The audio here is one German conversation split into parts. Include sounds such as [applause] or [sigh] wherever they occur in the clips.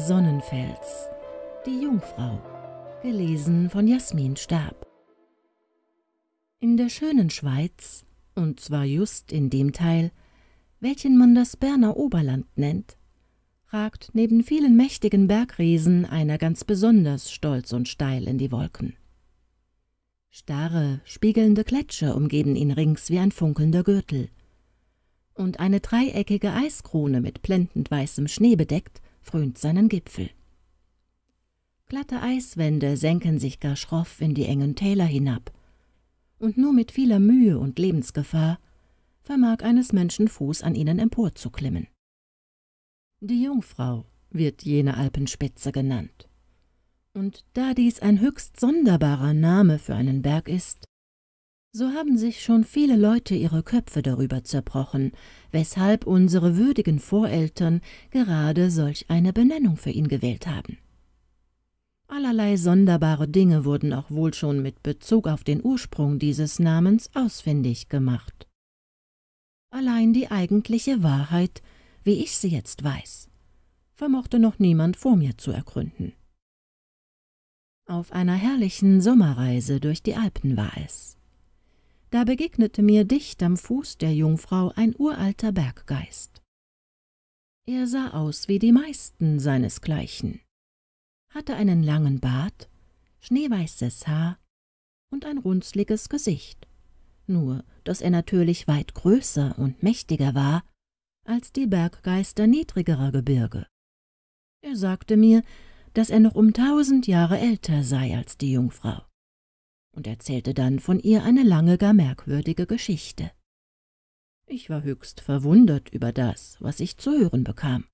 Sonnenfels Die Jungfrau gelesen von Jasmin Stab In der schönen Schweiz, und zwar just in dem Teil, welchen man das Berner Oberland nennt, ragt neben vielen mächtigen Bergriesen einer ganz besonders stolz und steil in die Wolken. Starre, spiegelnde Gletscher umgeben ihn rings wie ein funkelnder Gürtel, und eine dreieckige Eiskrone mit blendend weißem Schnee bedeckt frönt seinen Gipfel. Glatte Eiswände senken sich gar schroff in die engen Täler hinab, und nur mit vieler Mühe und Lebensgefahr vermag eines Menschen Fuß an ihnen emporzuklimmen. Die Jungfrau wird jene Alpenspitze genannt. Und da dies ein höchst sonderbarer Name für einen Berg ist, so haben sich schon viele Leute ihre Köpfe darüber zerbrochen, weshalb unsere würdigen Voreltern gerade solch eine Benennung für ihn gewählt haben. Allerlei sonderbare Dinge wurden auch wohl schon mit Bezug auf den Ursprung dieses Namens ausfindig gemacht. Allein die eigentliche Wahrheit, wie ich sie jetzt weiß, vermochte noch niemand vor mir zu ergründen. Auf einer herrlichen Sommerreise durch die Alpen war es da begegnete mir dicht am Fuß der Jungfrau ein uralter Berggeist. Er sah aus wie die meisten seinesgleichen, hatte einen langen Bart, schneeweißes Haar und ein runzliges Gesicht, nur dass er natürlich weit größer und mächtiger war als die Berggeister niedrigerer Gebirge. Er sagte mir, dass er noch um tausend Jahre älter sei als die Jungfrau und erzählte dann von ihr eine lange, gar merkwürdige Geschichte. Ich war höchst verwundert über das, was ich zu hören bekam.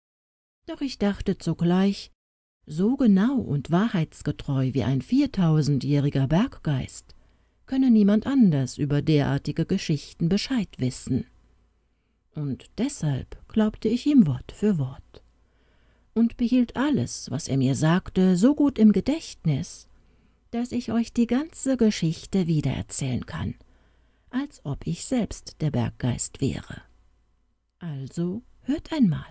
Doch ich dachte zugleich, so genau und wahrheitsgetreu wie ein viertausendjähriger Berggeist könne niemand anders über derartige Geschichten Bescheid wissen. Und deshalb glaubte ich ihm Wort für Wort und behielt alles, was er mir sagte, so gut im Gedächtnis, dass ich euch die ganze Geschichte wiedererzählen kann, als ob ich selbst der Berggeist wäre. Also hört einmal.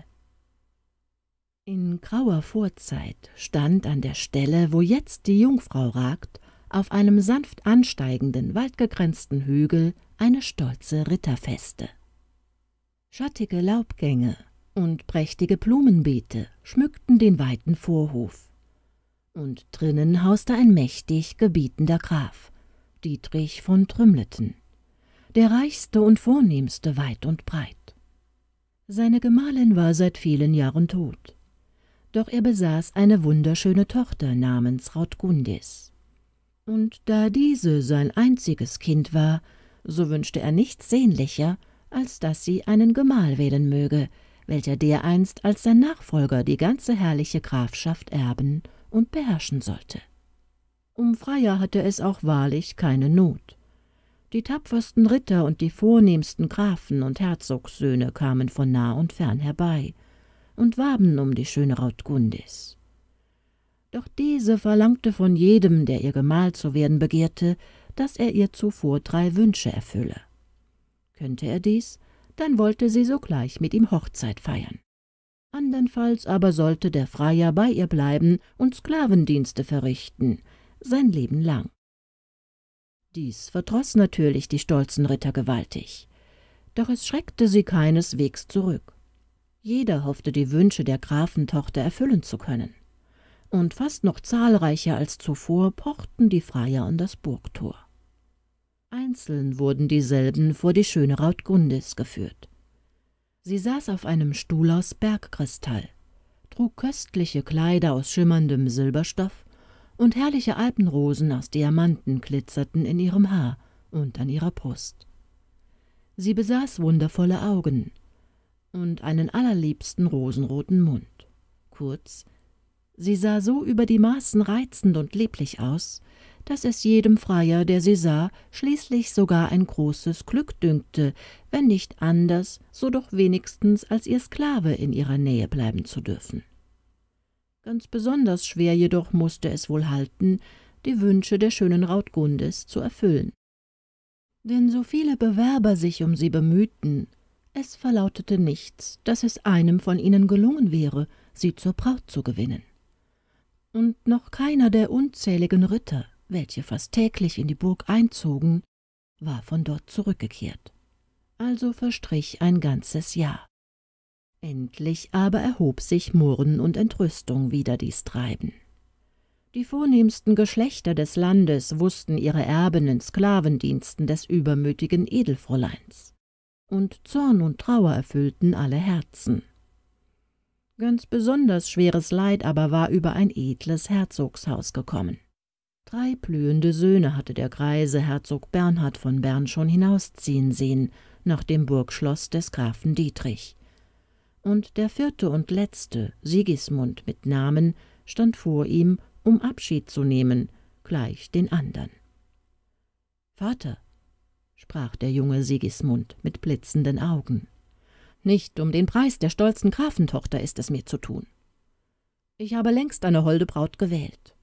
In grauer Vorzeit stand an der Stelle, wo jetzt die Jungfrau ragt, auf einem sanft ansteigenden, waldgegrenzten Hügel eine stolze Ritterfeste. Schattige Laubgänge und prächtige Blumenbeete schmückten den weiten Vorhof. Und drinnen hauste ein mächtig gebietender Graf, Dietrich von Trümleten, der reichste und vornehmste weit und breit. Seine Gemahlin war seit vielen Jahren tot, doch er besaß eine wunderschöne Tochter namens Rautgundis. Und da diese sein einziges Kind war, so wünschte er nichts sehnlicher, als dass sie einen Gemahl wählen möge, welcher dereinst als sein Nachfolger die ganze herrliche Grafschaft erben und beherrschen sollte. Um Freier hatte es auch wahrlich keine Not. Die tapfersten Ritter und die vornehmsten Grafen und Herzogssöhne kamen von nah und fern herbei und warben um die schöne Rautgundis. Doch diese verlangte von jedem, der ihr Gemahl zu werden begehrte, dass er ihr zuvor drei Wünsche erfülle. Könnte er dies, dann wollte sie sogleich mit ihm Hochzeit feiern. Andernfalls aber sollte der Freier bei ihr bleiben und Sklavendienste verrichten, sein Leben lang. Dies verdross natürlich die stolzen Ritter gewaltig. Doch es schreckte sie keineswegs zurück. Jeder hoffte, die Wünsche der Grafentochter erfüllen zu können. Und fast noch zahlreicher als zuvor pochten die Freier an das Burgtor. Einzeln wurden dieselben vor die schöne Rautgundis geführt. Sie saß auf einem Stuhl aus Bergkristall, trug köstliche Kleider aus schimmerndem Silberstoff und herrliche Alpenrosen aus Diamanten glitzerten in ihrem Haar und an ihrer Brust. Sie besaß wundervolle Augen und einen allerliebsten rosenroten Mund. Kurz, sie sah so über die Maßen reizend und lieblich aus, dass es jedem Freier, der sie sah, schließlich sogar ein großes Glück dünkte, wenn nicht anders, so doch wenigstens als ihr Sklave in ihrer Nähe bleiben zu dürfen. Ganz besonders schwer jedoch musste es wohl halten, die Wünsche der schönen Rautgundes zu erfüllen. Denn so viele Bewerber sich um sie bemühten, es verlautete nichts, dass es einem von ihnen gelungen wäre, sie zur Braut zu gewinnen. Und noch keiner der unzähligen Ritter, welche fast täglich in die Burg einzogen, war von dort zurückgekehrt. Also verstrich ein ganzes Jahr. Endlich aber erhob sich Murren und Entrüstung wider dies Treiben. Die vornehmsten Geschlechter des Landes wussten ihre Erben in Sklavendiensten des übermütigen Edelfräuleins, und Zorn und Trauer erfüllten alle Herzen. Ganz besonders schweres Leid aber war über ein edles Herzogshaus gekommen. Drei blühende Söhne hatte der greise Herzog Bernhard von Bern schon hinausziehen sehen, nach dem Burgschloss des Grafen Dietrich. Und der vierte und letzte, Sigismund mit Namen, stand vor ihm, um Abschied zu nehmen, gleich den andern. »Vater«, sprach der junge Sigismund mit blitzenden Augen, »nicht um den Preis der stolzen Grafentochter ist es mir zu tun. Ich habe längst eine holde Braut gewählt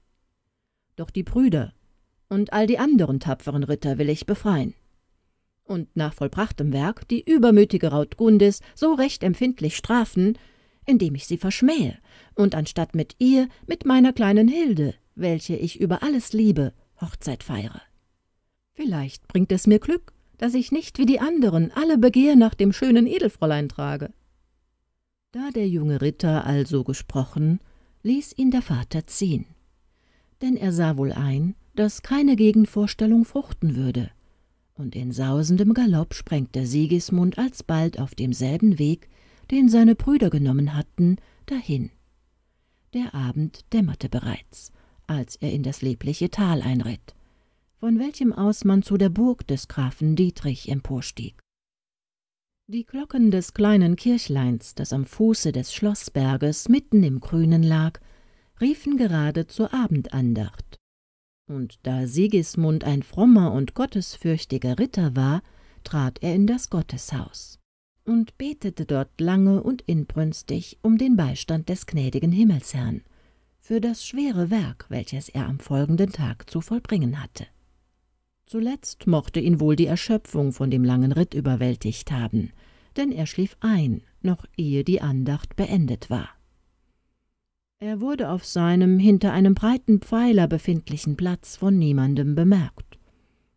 doch die Brüder und all die anderen tapferen Ritter will ich befreien. Und nach vollbrachtem Werk die übermütige Raudgundis so recht empfindlich strafen, indem ich sie verschmähe und anstatt mit ihr mit meiner kleinen Hilde, welche ich über alles liebe, Hochzeit feiere. Vielleicht bringt es mir Glück, dass ich nicht wie die anderen alle Begehr nach dem schönen Edelfräulein trage. Da der junge Ritter also gesprochen, ließ ihn der Vater ziehen denn er sah wohl ein, dass keine Gegenvorstellung fruchten würde, und in sausendem Galopp sprengte Sigismund alsbald auf demselben Weg, den seine Brüder genommen hatten, dahin. Der Abend dämmerte bereits, als er in das liebliche Tal einritt, von welchem aus man zu der Burg des Grafen Dietrich emporstieg. Die Glocken des kleinen Kirchleins, das am Fuße des Schlossberges mitten im Grünen lag, riefen gerade zur Abendandacht. Und da Sigismund ein frommer und gottesfürchtiger Ritter war, trat er in das Gotteshaus und betete dort lange und inbrünstig um den Beistand des gnädigen Himmelsherrn für das schwere Werk, welches er am folgenden Tag zu vollbringen hatte. Zuletzt mochte ihn wohl die Erschöpfung von dem langen Ritt überwältigt haben, denn er schlief ein, noch ehe die Andacht beendet war. Er wurde auf seinem hinter einem breiten Pfeiler befindlichen Platz von niemandem bemerkt.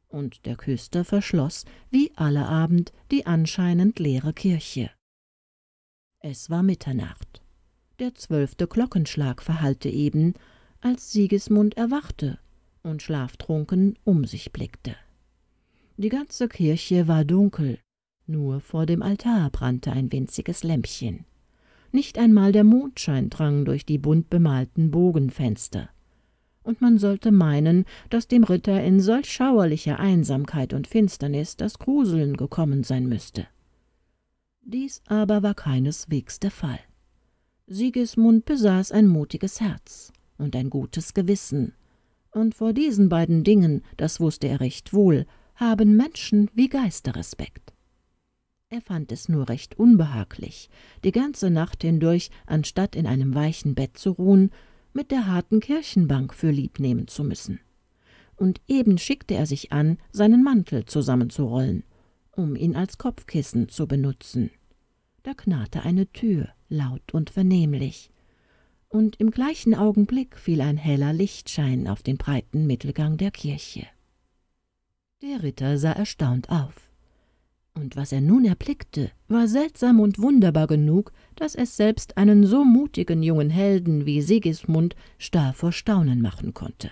Und der Küster verschloss, wie alle Abend, die anscheinend leere Kirche. Es war Mitternacht. Der zwölfte Glockenschlag verhallte eben, als Sigismund erwachte und schlaftrunken um sich blickte. Die ganze Kirche war dunkel, nur vor dem Altar brannte ein winziges Lämpchen. Nicht einmal der Mondschein drang durch die bunt bemalten Bogenfenster. Und man sollte meinen, dass dem Ritter in solch schauerlicher Einsamkeit und Finsternis das Gruseln gekommen sein müsste. Dies aber war keineswegs der Fall. Sigismund besaß ein mutiges Herz und ein gutes Gewissen, und vor diesen beiden Dingen, das wusste er recht wohl, haben Menschen wie Geister Respekt. Er fand es nur recht unbehaglich, die ganze Nacht hindurch, anstatt in einem weichen Bett zu ruhen, mit der harten Kirchenbank für lieb nehmen zu müssen. Und eben schickte er sich an, seinen Mantel zusammenzurollen, um ihn als Kopfkissen zu benutzen. Da knarrte eine Tür, laut und vernehmlich, und im gleichen Augenblick fiel ein heller Lichtschein auf den breiten Mittelgang der Kirche. Der Ritter sah erstaunt auf. Und was er nun erblickte, war seltsam und wunderbar genug, dass es selbst einen so mutigen jungen Helden wie Sigismund starr vor Staunen machen konnte.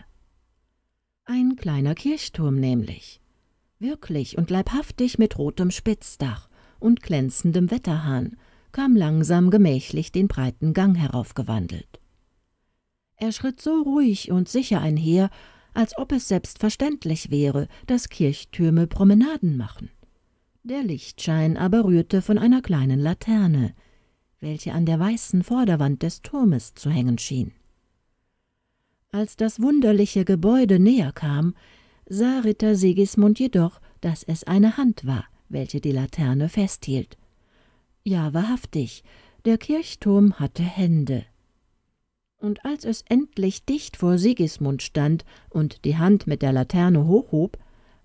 Ein kleiner Kirchturm nämlich, wirklich und leibhaftig mit rotem Spitzdach und glänzendem Wetterhahn, kam langsam gemächlich den breiten Gang heraufgewandelt. Er schritt so ruhig und sicher einher, als ob es selbstverständlich wäre, dass Kirchtürme Promenaden machen. Der Lichtschein aber rührte von einer kleinen Laterne, welche an der weißen Vorderwand des Turmes zu hängen schien. Als das wunderliche Gebäude näher kam, sah Ritter Sigismund jedoch, dass es eine Hand war, welche die Laterne festhielt. Ja, wahrhaftig, der Kirchturm hatte Hände. Und als es endlich dicht vor Sigismund stand und die Hand mit der Laterne hochhob,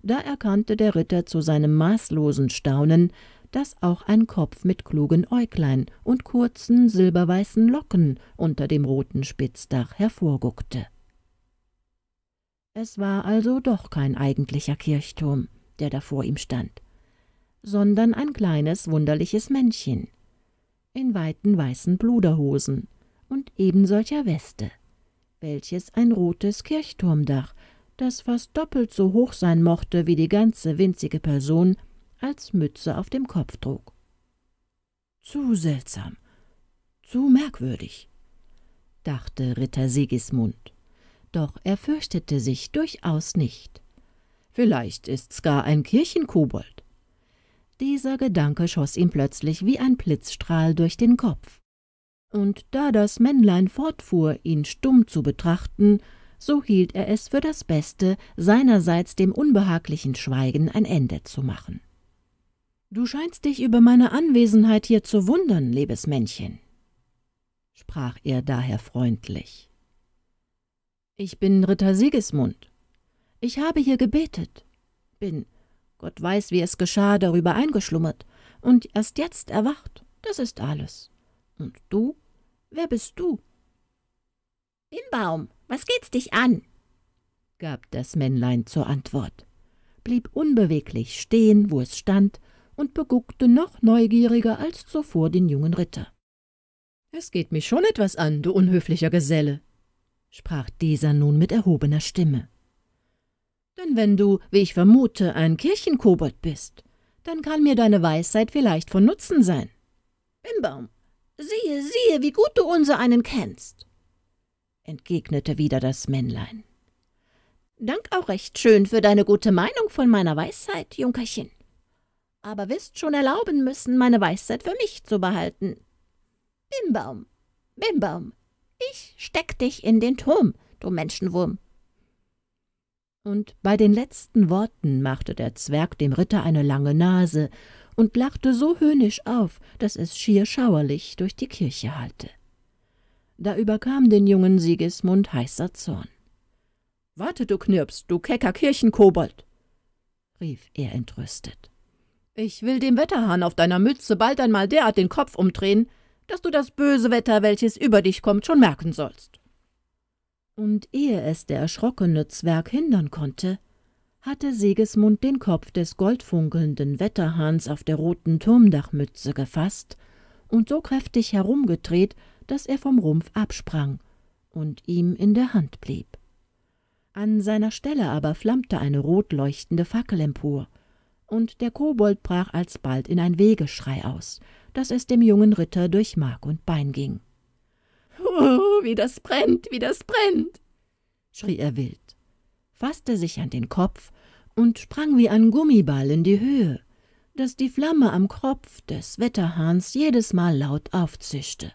da erkannte der Ritter zu seinem maßlosen Staunen, dass auch ein Kopf mit klugen Äuglein und kurzen silberweißen Locken unter dem roten Spitzdach hervorguckte. Es war also doch kein eigentlicher Kirchturm, der da vor ihm stand, sondern ein kleines, wunderliches Männchen in weiten weißen Bluderhosen und ebensolcher Weste, welches ein rotes Kirchturmdach das fast doppelt so hoch sein mochte wie die ganze winzige Person, als Mütze auf dem Kopf trug. Zu seltsam, zu merkwürdig, dachte Ritter Sigismund. Doch er fürchtete sich durchaus nicht. Vielleicht ist's gar ein Kirchenkobold. Dieser Gedanke schoss ihm plötzlich wie ein Blitzstrahl durch den Kopf. Und da das Männlein fortfuhr, ihn stumm zu betrachten, so hielt er es für das Beste, seinerseits dem unbehaglichen Schweigen ein Ende zu machen. »Du scheinst dich über meine Anwesenheit hier zu wundern, liebes Männchen«, sprach er daher freundlich. »Ich bin Ritter Sigismund. Ich habe hier gebetet, bin, Gott weiß, wie es geschah, darüber eingeschlummert und erst jetzt erwacht, das ist alles. Und du? Wer bist du?« »Im Baum«, was geht's dich an? gab das Männlein zur Antwort, blieb unbeweglich stehen, wo es stand, und beguckte noch neugieriger als zuvor den jungen Ritter. Es geht mich schon etwas an, du unhöflicher Geselle, sprach dieser nun mit erhobener Stimme. Denn wenn du, wie ich vermute, ein Kirchenkobold bist, dann kann mir deine Weisheit vielleicht von Nutzen sein. Bimbaum, siehe, siehe, wie gut du unser einen kennst entgegnete wieder das Männlein. Dank auch recht schön für deine gute Meinung von meiner Weisheit, Junkerchen. Aber wirst schon erlauben müssen, meine Weisheit für mich zu behalten. Bimbaum, Bimbaum, ich steck dich in den Turm, du Menschenwurm. Und bei den letzten Worten machte der Zwerg dem Ritter eine lange Nase und lachte so höhnisch auf, dass es schier schauerlich durch die Kirche hallte. Da überkam den jungen Sigismund heißer Zorn. »Warte, du Knirps, du kecker Kirchenkobold!« rief er entrüstet. »Ich will dem Wetterhahn auf deiner Mütze bald einmal derart den Kopf umdrehen, dass du das böse Wetter, welches über dich kommt, schon merken sollst.« Und ehe es der erschrockene Zwerg hindern konnte, hatte Sigismund den Kopf des goldfunkelnden Wetterhahns auf der roten Turmdachmütze gefasst und so kräftig herumgedreht, dass er vom Rumpf absprang und ihm in der Hand blieb. An seiner Stelle aber flammte eine rot leuchtende Fackel empor, und der Kobold brach alsbald in ein Wehgeschrei aus, dass es dem jungen Ritter durch Mark und Bein ging. »Oh, wie das brennt, wie das brennt!« schrie er wild, faßte sich an den Kopf und sprang wie ein Gummiball in die Höhe, dass die Flamme am Kropf des Wetterhahns jedes Mal laut aufzischte.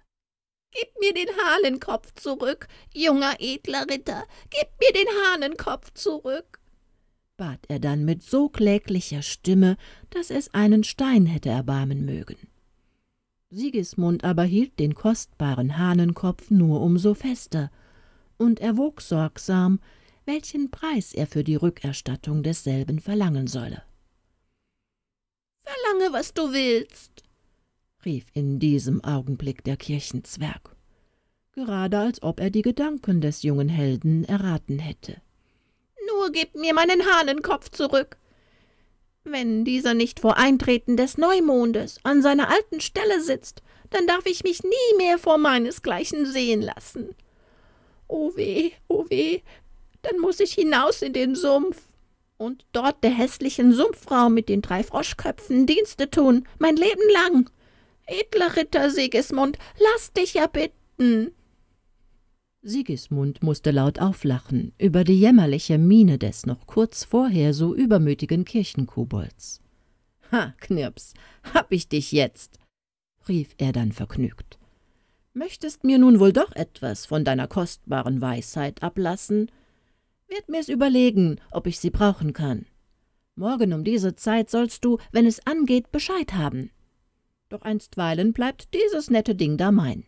Gib mir den Hahnenkopf zurück, junger edler Ritter, gib mir den Hahnenkopf zurück bat er dann mit so kläglicher Stimme, dass es einen Stein hätte erbarmen mögen. Sigismund aber hielt den kostbaren Hahnenkopf nur um so fester, und erwog sorgsam, welchen Preis er für die Rückerstattung desselben verlangen solle. »Verlange, was du willst«, rief in diesem Augenblick der Kirchenzwerg, gerade als ob er die Gedanken des jungen Helden erraten hätte. »Nur gib mir meinen Hahnenkopf zurück! Wenn dieser nicht vor Eintreten des Neumondes an seiner alten Stelle sitzt, dann darf ich mich nie mehr vor meinesgleichen sehen lassen. O weh, o weh, dann muß ich hinaus in den Sumpf und dort der hässlichen Sumpffrau mit den drei Froschköpfen Dienste tun, mein Leben lang.« Edler Ritter Sigismund, lass dich erbitten. Sigismund mußte laut auflachen über die jämmerliche Miene des noch kurz vorher so übermütigen Kirchenkobolds. »Ha, Knirps, hab ich dich jetzt!« rief er dann vergnügt. »Möchtest mir nun wohl doch etwas von deiner kostbaren Weisheit ablassen? Werd mir's überlegen, ob ich sie brauchen kann. Morgen um diese Zeit sollst du, wenn es angeht, Bescheid haben.« doch einstweilen bleibt dieses nette Ding da mein.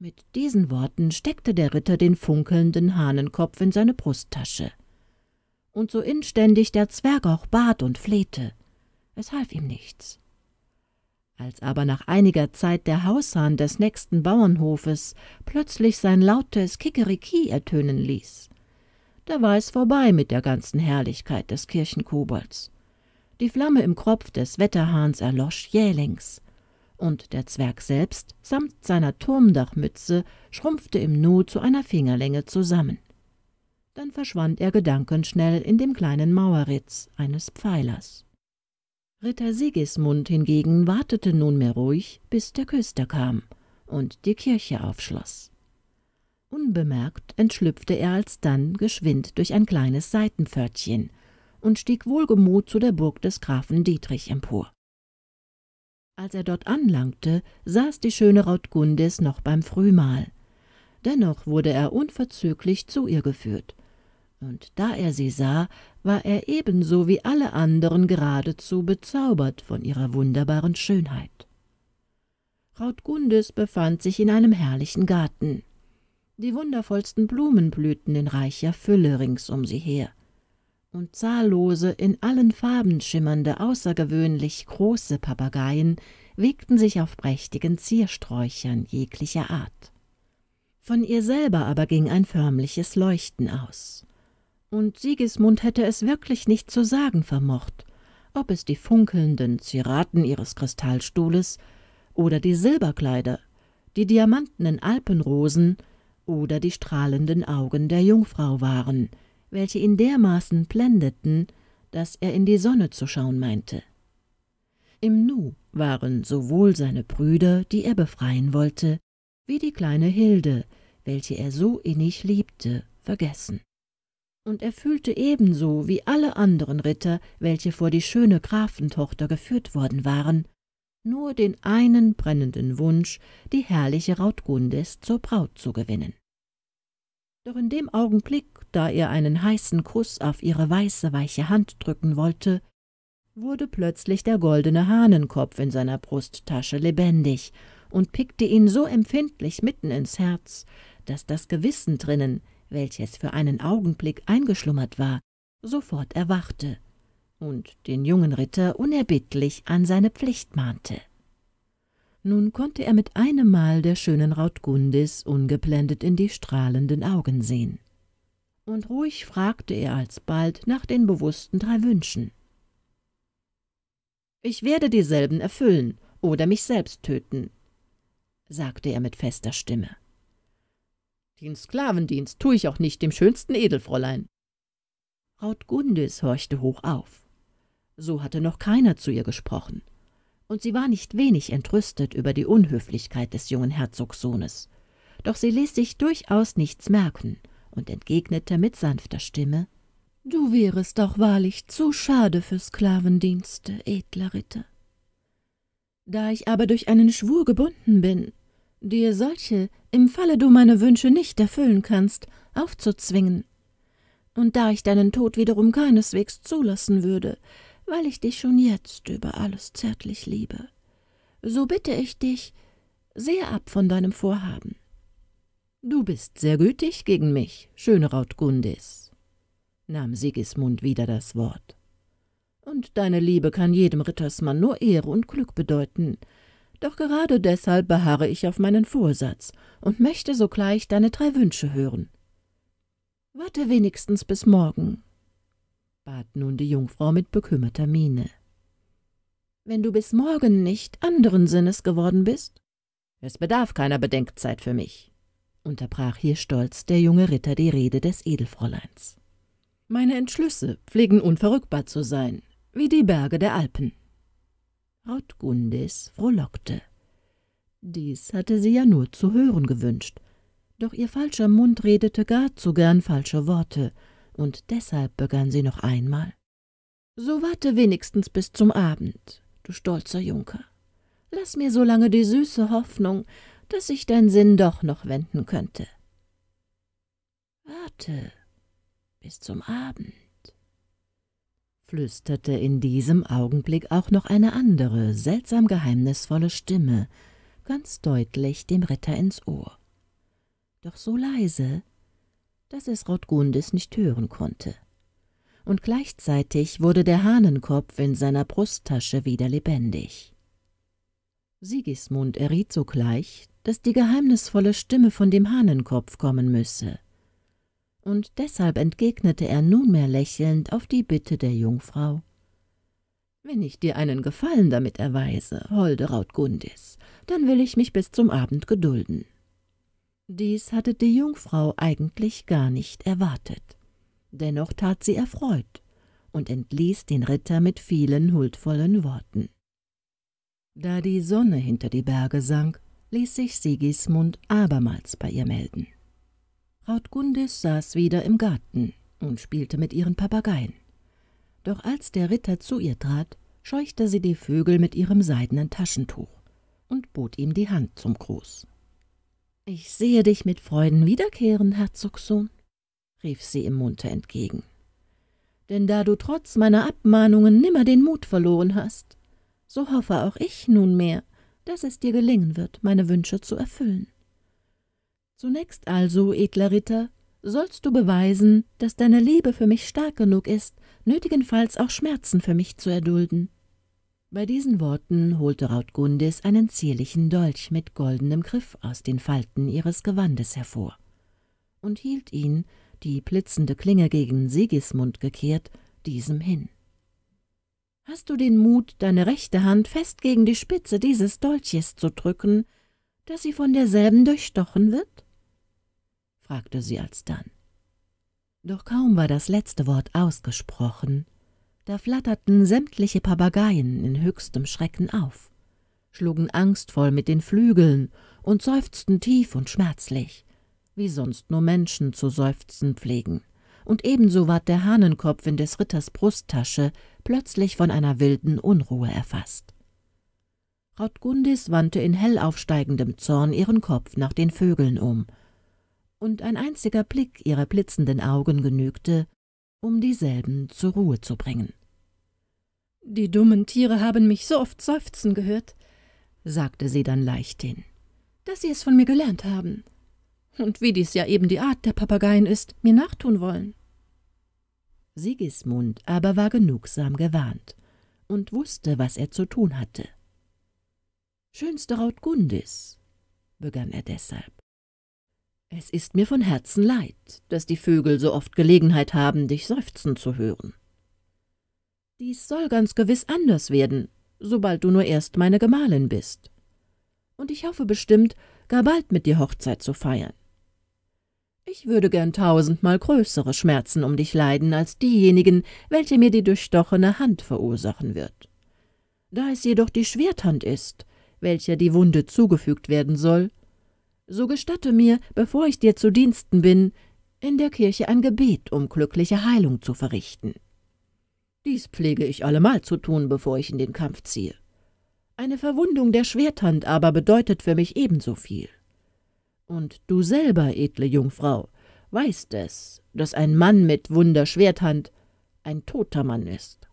Mit diesen Worten steckte der Ritter den funkelnden Hahnenkopf in seine Brusttasche. Und so inständig der Zwerg auch bat und flehte, es half ihm nichts. Als aber nach einiger Zeit der Haushahn des nächsten Bauernhofes plötzlich sein lautes Kikeriki ertönen ließ, da war es vorbei mit der ganzen Herrlichkeit des Kirchenkobolds. Die Flamme im Kropf des Wetterhahns erlosch jählings, und der Zwerg selbst samt seiner Turmdachmütze schrumpfte im Nu zu einer Fingerlänge zusammen. Dann verschwand er gedankenschnell in dem kleinen Mauerritz eines Pfeilers. Ritter Sigismund hingegen wartete nunmehr ruhig, bis der Küster kam und die Kirche aufschloss. Unbemerkt entschlüpfte er alsdann geschwind durch ein kleines Seitenpförtchen – und stieg wohlgemut zu der Burg des Grafen Dietrich empor. Als er dort anlangte, saß die schöne Rautgundis noch beim Frühmahl. Dennoch wurde er unverzüglich zu ihr geführt. Und da er sie sah, war er ebenso wie alle anderen geradezu bezaubert von ihrer wunderbaren Schönheit. Rautgundis befand sich in einem herrlichen Garten. Die wundervollsten Blumen blühten in reicher Fülle rings um sie her und zahllose, in allen Farben schimmernde, außergewöhnlich große Papageien wiegten sich auf prächtigen Ziersträuchern jeglicher Art. Von ihr selber aber ging ein förmliches Leuchten aus. Und Sigismund hätte es wirklich nicht zu sagen vermocht, ob es die funkelnden Zieraten ihres Kristallstuhles oder die Silberkleider, die diamantenen Alpenrosen oder die strahlenden Augen der Jungfrau waren – welche ihn dermaßen blendeten, dass er in die Sonne zu schauen meinte. Im Nu waren sowohl seine Brüder, die er befreien wollte, wie die kleine Hilde, welche er so innig liebte, vergessen. Und er fühlte ebenso wie alle anderen Ritter, welche vor die schöne Grafentochter geführt worden waren, nur den einen brennenden Wunsch, die herrliche Raudgundes zur Braut zu gewinnen. Doch in dem Augenblick, da er einen heißen Kuss auf ihre weiße, weiche Hand drücken wollte, wurde plötzlich der goldene Hahnenkopf in seiner Brusttasche lebendig und pickte ihn so empfindlich mitten ins Herz, dass das Gewissen drinnen, welches für einen Augenblick eingeschlummert war, sofort erwachte und den jungen Ritter unerbittlich an seine Pflicht mahnte. Nun konnte er mit einem Mal der schönen Raudgundis ungeblendet in die strahlenden Augen sehen. Und ruhig fragte er alsbald nach den bewussten drei Wünschen. »Ich werde dieselben erfüllen oder mich selbst töten«, sagte er mit fester Stimme. »Den Sklavendienst tue ich auch nicht dem schönsten Edelfräulein.« Raudgundis horchte hoch auf. So hatte noch keiner zu ihr gesprochen und sie war nicht wenig entrüstet über die Unhöflichkeit des jungen Herzogssohnes. Doch sie ließ sich durchaus nichts merken und entgegnete mit sanfter Stimme Du wärest doch wahrlich zu schade für Sklavendienste, edler Ritter. Da ich aber durch einen Schwur gebunden bin, dir solche, im Falle du meine Wünsche nicht erfüllen kannst, aufzuzwingen, und da ich deinen Tod wiederum keineswegs zulassen würde, weil ich dich schon jetzt über alles zärtlich liebe. So bitte ich dich, sehe ab von deinem Vorhaben. Du bist sehr gütig gegen mich, schöne Rautgundis, nahm Sigismund wieder das Wort. Und deine Liebe kann jedem Rittersmann nur Ehre und Glück bedeuten. Doch gerade deshalb beharre ich auf meinen Vorsatz und möchte sogleich deine drei Wünsche hören. Warte wenigstens bis morgen, bat nun die Jungfrau mit bekümmerter Miene. »Wenn du bis morgen nicht anderen Sinnes geworden bist?« »Es bedarf keiner Bedenkzeit für mich«, unterbrach hier stolz der junge Ritter die Rede des Edelfräuleins. »Meine Entschlüsse pflegen unverrückbar zu sein, wie die Berge der Alpen.« Rautgundis frohlockte. Dies hatte sie ja nur zu hören gewünscht, doch ihr falscher Mund redete gar zu gern falsche Worte, und deshalb begann sie noch einmal. So warte wenigstens bis zum Abend, du stolzer Junker. Lass mir so lange die süße Hoffnung, dass sich dein Sinn doch noch wenden könnte. Warte bis zum Abend, flüsterte in diesem Augenblick auch noch eine andere, seltsam geheimnisvolle Stimme, ganz deutlich dem Ritter ins Ohr. Doch so leise, dass es Rotgundes nicht hören konnte. Und gleichzeitig wurde der Hahnenkopf in seiner Brusttasche wieder lebendig. Sigismund erriet sogleich, dass die geheimnisvolle Stimme von dem Hahnenkopf kommen müsse, und deshalb entgegnete er nunmehr lächelnd auf die Bitte der Jungfrau. »Wenn ich dir einen Gefallen damit erweise, holde Rautgundis, dann will ich mich bis zum Abend gedulden.« dies hatte die Jungfrau eigentlich gar nicht erwartet. Dennoch tat sie erfreut und entließ den Ritter mit vielen huldvollen Worten. Da die Sonne hinter die Berge sank, ließ sich Sigismund abermals bei ihr melden. Rautgundis saß wieder im Garten und spielte mit ihren Papageien. Doch als der Ritter zu ihr trat, scheuchte sie die Vögel mit ihrem seidenen Taschentuch und bot ihm die Hand zum Gruß. »Ich sehe dich mit Freuden wiederkehren, Herzogssohn«, rief sie ihm munter entgegen, »denn da du trotz meiner Abmahnungen nimmer den Mut verloren hast, so hoffe auch ich nunmehr, dass es dir gelingen wird, meine Wünsche zu erfüllen. Zunächst also, edler Ritter, sollst du beweisen, dass deine Liebe für mich stark genug ist, nötigenfalls auch Schmerzen für mich zu erdulden, bei diesen Worten holte Rautgundis einen zierlichen Dolch mit goldenem Griff aus den Falten ihres Gewandes hervor und hielt ihn, die blitzende Klinge gegen Sigismund gekehrt, diesem hin. »Hast du den Mut, deine rechte Hand fest gegen die Spitze dieses Dolches zu drücken, dass sie von derselben durchstochen wird?« fragte sie alsdann. Doch kaum war das letzte Wort ausgesprochen, da flatterten sämtliche Papageien in höchstem Schrecken auf, schlugen angstvoll mit den Flügeln und seufzten tief und schmerzlich, wie sonst nur Menschen zu seufzen pflegen. Und ebenso ward der Hahnenkopf in des Ritters Brusttasche plötzlich von einer wilden Unruhe erfasst. Rautgundis wandte in hell aufsteigendem Zorn ihren Kopf nach den Vögeln um, und ein einziger Blick ihrer blitzenden Augen genügte, um dieselben zur Ruhe zu bringen. Die dummen Tiere haben mich so oft seufzen gehört, sagte sie dann leichthin, dass sie es von mir gelernt haben. Und wie dies ja eben die Art der Papageien ist, mir nachtun wollen. Sigismund aber war genugsam gewarnt und wusste, was er zu tun hatte. Schönste Rautgundis, begann er deshalb, es ist mir von Herzen leid, dass die Vögel so oft Gelegenheit haben, dich seufzen zu hören. Dies soll ganz gewiss anders werden, sobald du nur erst meine Gemahlin bist. Und ich hoffe bestimmt, gar bald mit dir Hochzeit zu feiern. Ich würde gern tausendmal größere Schmerzen um dich leiden als diejenigen, welche mir die durchstochene Hand verursachen wird. Da es jedoch die Schwerthand ist, welcher die Wunde zugefügt werden soll, so gestatte mir, bevor ich dir zu Diensten bin, in der Kirche ein Gebet um glückliche Heilung zu verrichten. Dies pflege ich allemal zu tun, bevor ich in den Kampf ziehe. Eine Verwundung der Schwerthand aber bedeutet für mich ebenso viel. Und du selber, edle Jungfrau, weißt es, dass ein Mann mit wunder Schwerthand ein toter Mann ist.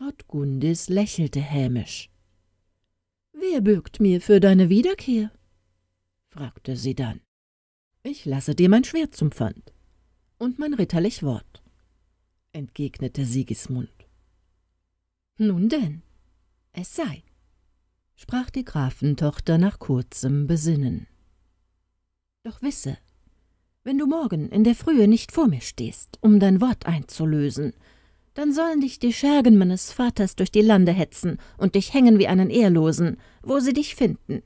Rotgundis lächelte hämisch. Wer bürgt mir für deine Wiederkehr? fragte sie dann. Ich lasse dir mein Schwert zum Pfand und mein ritterlich Wort, entgegnete Sigismund. Nun denn, es sei, sprach die Grafentochter nach kurzem Besinnen. Doch wisse, wenn du morgen in der Frühe nicht vor mir stehst, um dein Wort einzulösen, dann sollen dich die Schergen meines Vaters durch die Lande hetzen und dich hängen wie einen Ehrlosen, wo sie dich finden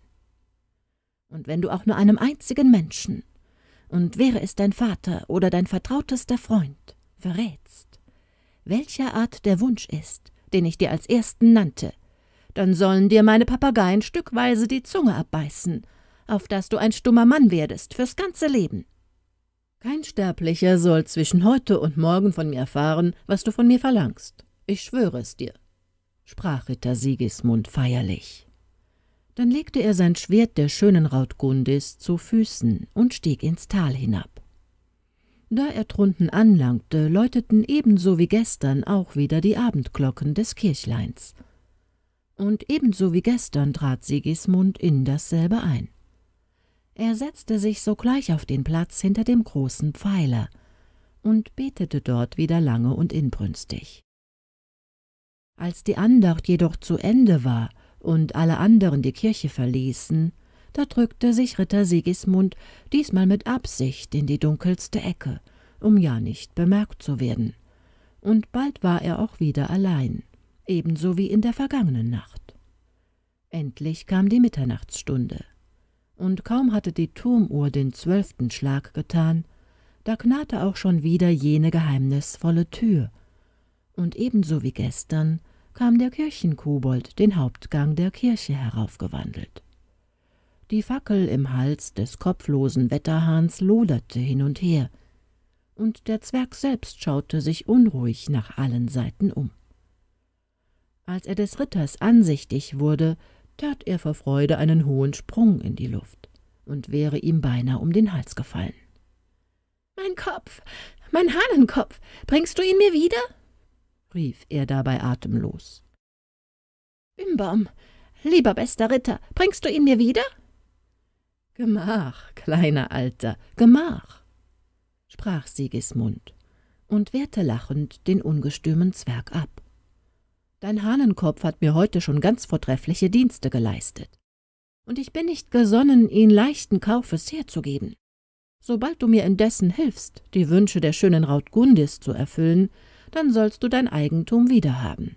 und wenn du auch nur einem einzigen Menschen, und wäre es dein Vater oder dein vertrautester Freund, verrätst, welcher Art der Wunsch ist, den ich dir als ersten nannte, dann sollen dir meine Papageien stückweise die Zunge abbeißen, auf dass du ein stummer Mann werdest fürs ganze Leben. Kein Sterblicher soll zwischen heute und morgen von mir erfahren, was du von mir verlangst. Ich schwöre es dir, sprach Ritter Sigismund feierlich. Dann legte er sein Schwert der schönen Raudgundis zu Füßen und stieg ins Tal hinab. Da er drunten anlangte, läuteten ebenso wie gestern auch wieder die Abendglocken des Kirchleins. Und ebenso wie gestern trat Sigismund in dasselbe ein. Er setzte sich sogleich auf den Platz hinter dem großen Pfeiler und betete dort wieder lange und inbrünstig. Als die Andacht jedoch zu Ende war, und alle anderen die Kirche verließen, da drückte sich Ritter Sigismund diesmal mit Absicht in die dunkelste Ecke, um ja nicht bemerkt zu werden. Und bald war er auch wieder allein, ebenso wie in der vergangenen Nacht. Endlich kam die Mitternachtsstunde, und kaum hatte die Turmuhr den zwölften Schlag getan, da knarrte auch schon wieder jene geheimnisvolle Tür, und ebenso wie gestern kam der Kirchenkobold den Hauptgang der Kirche heraufgewandelt. Die Fackel im Hals des kopflosen Wetterhahns loderte hin und her, und der Zwerg selbst schaute sich unruhig nach allen Seiten um. Als er des Ritters ansichtig wurde, tat er vor Freude einen hohen Sprung in die Luft und wäre ihm beinahe um den Hals gefallen. »Mein Kopf, mein Hahnenkopf, bringst du ihn mir wieder?« rief er dabei atemlos. Bimbam, lieber bester Ritter, bringst du ihn mir wieder? Gemach, kleiner Alter, Gemach, sprach Sigismund und wehrte lachend den ungestümen Zwerg ab. Dein Hahnenkopf hat mir heute schon ganz vortreffliche Dienste geleistet, und ich bin nicht gesonnen, ihn leichten Kaufes herzugeben. Sobald du mir indessen hilfst, die Wünsche der schönen Rautgundis zu erfüllen, dann sollst du dein Eigentum wiederhaben.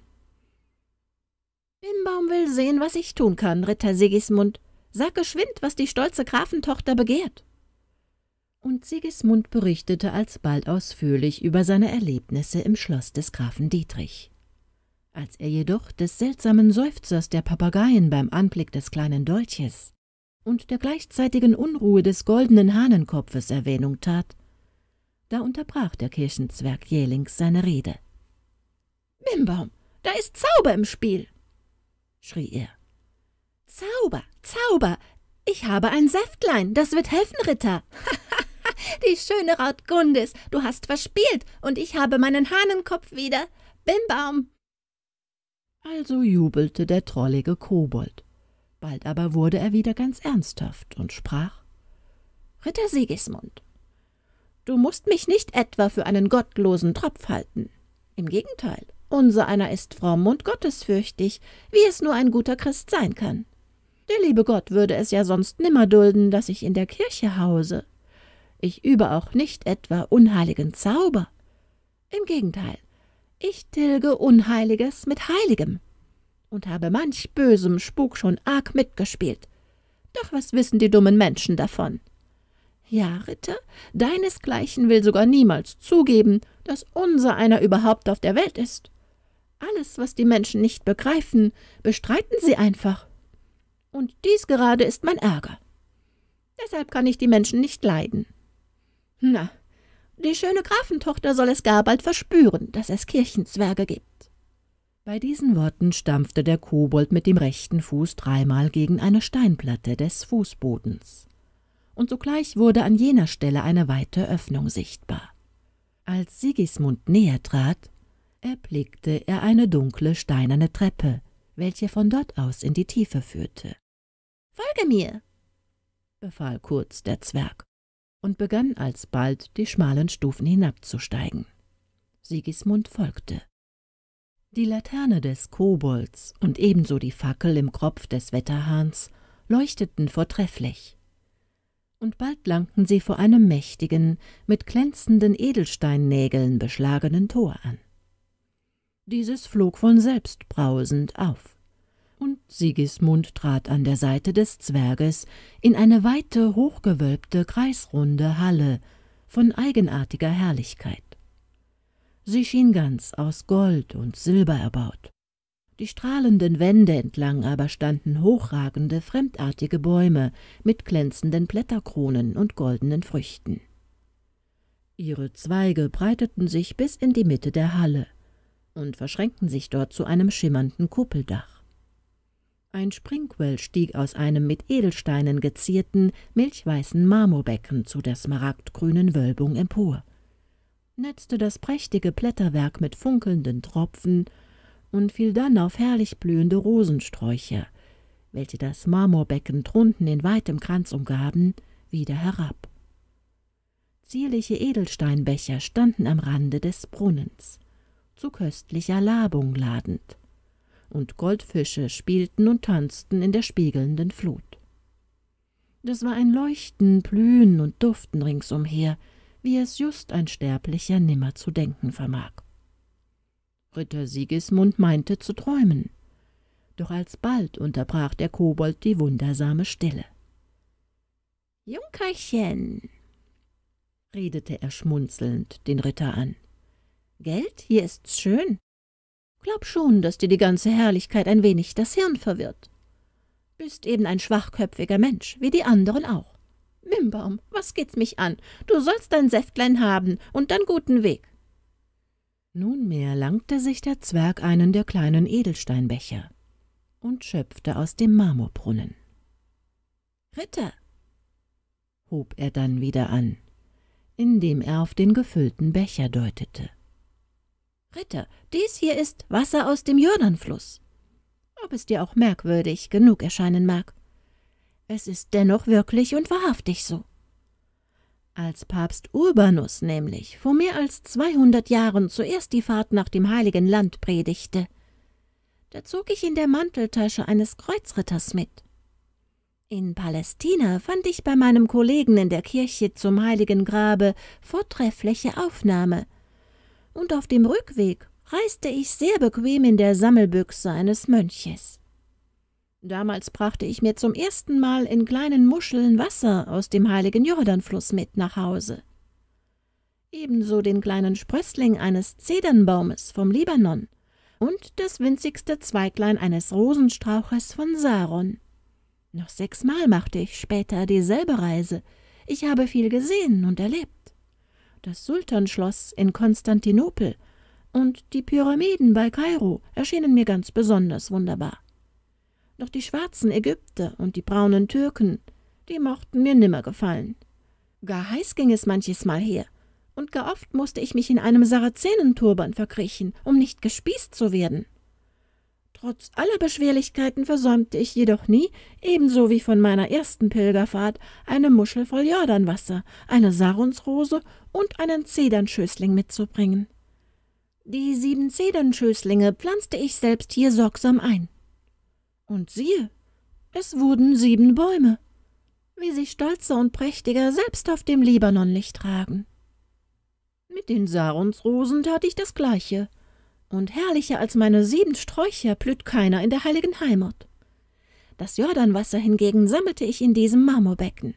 Bimbaum will sehen, was ich tun kann, Ritter Sigismund. Sag geschwind, was die stolze Grafentochter begehrt. Und Sigismund berichtete alsbald ausführlich über seine Erlebnisse im Schloss des Grafen Dietrich. Als er jedoch des seltsamen Seufzers der Papageien beim Anblick des kleinen Dolches und der gleichzeitigen Unruhe des goldenen Hahnenkopfes Erwähnung tat, da unterbrach der Kirchenzwerg jählings seine Rede. »Bimbaum, da ist Zauber im Spiel!« schrie er. »Zauber, Zauber! Ich habe ein Säftlein, das wird helfen, Ritter! [laughs] Die schöne Rautgundis, du hast verspielt, und ich habe meinen Hahnenkopf wieder! Bimbaum!« Also jubelte der trollige Kobold. Bald aber wurde er wieder ganz ernsthaft und sprach, »Ritter Sigismund, Du musst mich nicht etwa für einen gottlosen Tropf halten. Im Gegenteil, unser einer ist fromm und gottesfürchtig, wie es nur ein guter Christ sein kann. Der liebe Gott würde es ja sonst nimmer dulden, dass ich in der Kirche hause. Ich übe auch nicht etwa unheiligen Zauber. Im Gegenteil, ich tilge Unheiliges mit Heiligem und habe manch bösem Spuk schon arg mitgespielt. Doch was wissen die dummen Menschen davon? Ja, Ritter, deinesgleichen will sogar niemals zugeben, dass unser einer überhaupt auf der Welt ist. Alles, was die Menschen nicht begreifen, bestreiten sie einfach. Und dies gerade ist mein Ärger. Deshalb kann ich die Menschen nicht leiden. Na, die schöne Grafentochter soll es gar bald verspüren, dass es Kirchenzwerge gibt. Bei diesen Worten stampfte der Kobold mit dem rechten Fuß dreimal gegen eine Steinplatte des Fußbodens und sogleich wurde an jener Stelle eine weite Öffnung sichtbar. Als Sigismund näher trat, erblickte er eine dunkle steinerne Treppe, welche von dort aus in die Tiefe führte. »Folge mir«, befahl kurz der Zwerg und begann alsbald die schmalen Stufen hinabzusteigen. Sigismund folgte. Die Laterne des Kobolds und ebenso die Fackel im Kropf des Wetterhahns leuchteten vortrefflich, und bald langten sie vor einem mächtigen, mit glänzenden Edelsteinnägeln beschlagenen Tor an. Dieses flog von selbst brausend auf, und Sigismund trat an der Seite des Zwerges in eine weite, hochgewölbte, kreisrunde Halle von eigenartiger Herrlichkeit. Sie schien ganz aus Gold und Silber erbaut, die strahlenden Wände entlang aber standen hochragende, fremdartige Bäume mit glänzenden Blätterkronen und goldenen Früchten. Ihre Zweige breiteten sich bis in die Mitte der Halle und verschränkten sich dort zu einem schimmernden Kuppeldach. Ein Springquell stieg aus einem mit Edelsteinen gezierten, milchweißen Marmorbecken zu der smaragdgrünen Wölbung empor, netzte das prächtige Blätterwerk mit funkelnden Tropfen und fiel dann auf herrlich blühende Rosensträuche, welche das Marmorbecken drunten in weitem Kranz umgaben, wieder herab. Zierliche Edelsteinbecher standen am Rande des Brunnens, zu köstlicher Labung ladend, und Goldfische spielten und tanzten in der spiegelnden Flut. Das war ein Leuchten, Blühen und Duften ringsumher, wie es just ein Sterblicher nimmer zu denken vermag. Ritter Sigismund meinte zu träumen. Doch alsbald unterbrach der Kobold die wundersame Stille. »Junkerchen«, redete er schmunzelnd den Ritter an, »Geld, hier ist's schön. Glaub schon, dass dir die ganze Herrlichkeit ein wenig das Hirn verwirrt. Bist eben ein schwachköpfiger Mensch, wie die anderen auch. Mimbaum, was geht's mich an? Du sollst dein Säftlein haben und deinen guten Weg. Nunmehr langte sich der Zwerg einen der kleinen Edelsteinbecher und schöpfte aus dem Marmorbrunnen. Ritter, hob er dann wieder an, indem er auf den gefüllten Becher deutete. Ritter, dies hier ist Wasser aus dem Jordanfluss. Ob es dir auch merkwürdig genug erscheinen mag. Es ist dennoch wirklich und wahrhaftig so. Als Papst Urbanus nämlich vor mehr als 200 Jahren zuerst die Fahrt nach dem Heiligen Land predigte, da zog ich in der Manteltasche eines Kreuzritters mit. In Palästina fand ich bei meinem Kollegen in der Kirche zum Heiligen Grabe vortreffliche Aufnahme. Und auf dem Rückweg reiste ich sehr bequem in der Sammelbüchse eines Mönches. Damals brachte ich mir zum ersten Mal in kleinen Muscheln Wasser aus dem heiligen Jordanfluss mit nach Hause. Ebenso den kleinen Sprössling eines Zedernbaumes vom Libanon und das winzigste Zweiglein eines Rosenstrauches von Saron. Noch sechsmal machte ich später dieselbe Reise. Ich habe viel gesehen und erlebt. Das Sultanschloss in Konstantinopel und die Pyramiden bei Kairo erschienen mir ganz besonders wunderbar doch die schwarzen Ägypter und die braunen Türken, die mochten mir nimmer gefallen. Gar heiß ging es manches Mal her, und gar oft musste ich mich in einem Sarazenenturban verkriechen, um nicht gespießt zu werden. Trotz aller Beschwerlichkeiten versäumte ich jedoch nie, ebenso wie von meiner ersten Pilgerfahrt, eine Muschel voll Jordanwasser, eine Sarunsrose und einen Zedernschößling mitzubringen. Die sieben Zedernschößlinge pflanzte ich selbst hier sorgsam ein. Und siehe, es wurden sieben Bäume, wie sie stolzer und prächtiger selbst auf dem Libanon nicht tragen. Mit den Saronsrosen tat ich das Gleiche, und herrlicher als meine sieben Sträucher blüht keiner in der heiligen Heimat. Das Jordanwasser hingegen sammelte ich in diesem Marmorbecken,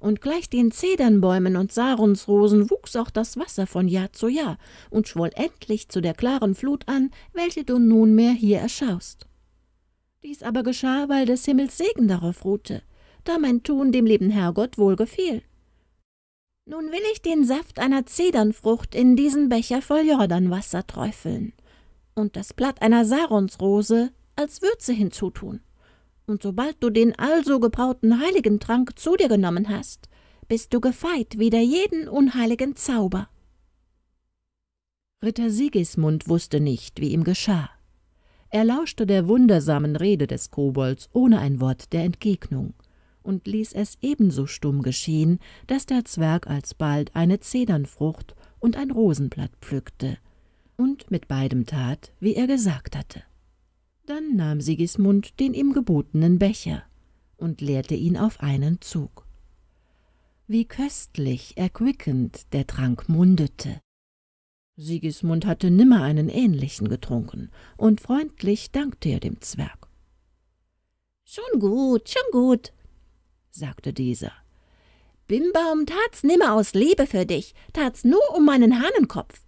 und gleich den Zedernbäumen und Saronsrosen wuchs auch das Wasser von Jahr zu Jahr und schwoll endlich zu der klaren Flut an, welche du nunmehr hier erschaust. Dies aber geschah, weil des Himmels Segen darauf ruhte, da mein Tun dem lieben Herrgott wohlgefiel. Nun will ich den Saft einer Zedernfrucht in diesen Becher voll Jordanwasser träufeln und das Blatt einer Saronsrose als Würze hinzutun. Und sobald du den also gebrauten heiligen Trank zu dir genommen hast, bist du gefeit wider jeden unheiligen Zauber. Ritter Sigismund wusste nicht, wie ihm geschah. Er lauschte der wundersamen Rede des Kobolds ohne ein Wort der Entgegnung und ließ es ebenso stumm geschehen, daß der Zwerg alsbald eine Zedernfrucht und ein Rosenblatt pflückte und mit beidem tat, wie er gesagt hatte. Dann nahm Sigismund den ihm gebotenen Becher und leerte ihn auf einen Zug. Wie köstlich erquickend der Trank mundete, Sigismund hatte nimmer einen ähnlichen getrunken und freundlich dankte er dem Zwerg. »Schon gut, schon gut«, sagte dieser. »Bimbaum tat's nimmer aus Liebe für dich, tat's nur um meinen Hahnenkopf.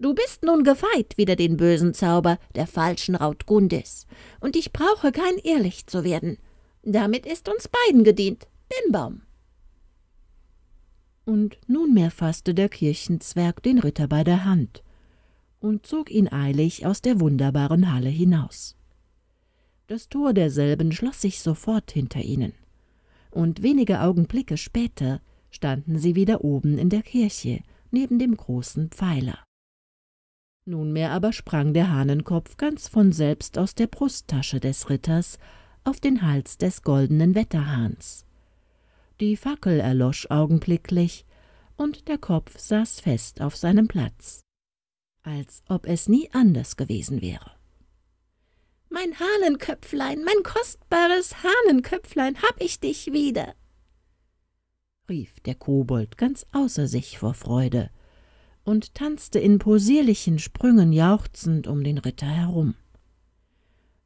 Du bist nun gefeit wider den bösen Zauber der falschen Rautgundis, und ich brauche kein Ehrlich zu werden. Damit ist uns beiden gedient, Bimbaum.« und nunmehr faßte der Kirchenzwerg den Ritter bei der Hand und zog ihn eilig aus der wunderbaren Halle hinaus. Das Tor derselben schloss sich sofort hinter ihnen, und wenige Augenblicke später standen sie wieder oben in der Kirche neben dem großen Pfeiler. Nunmehr aber sprang der Hahnenkopf ganz von selbst aus der Brusttasche des Ritters auf den Hals des goldenen Wetterhahns die Fackel erlosch augenblicklich, und der Kopf saß fest auf seinem Platz, als ob es nie anders gewesen wäre. Mein Hahnenköpflein, mein kostbares Hahnenköpflein, hab ich dich wieder! rief der Kobold ganz außer sich vor Freude und tanzte in posierlichen Sprüngen jauchzend um den Ritter herum.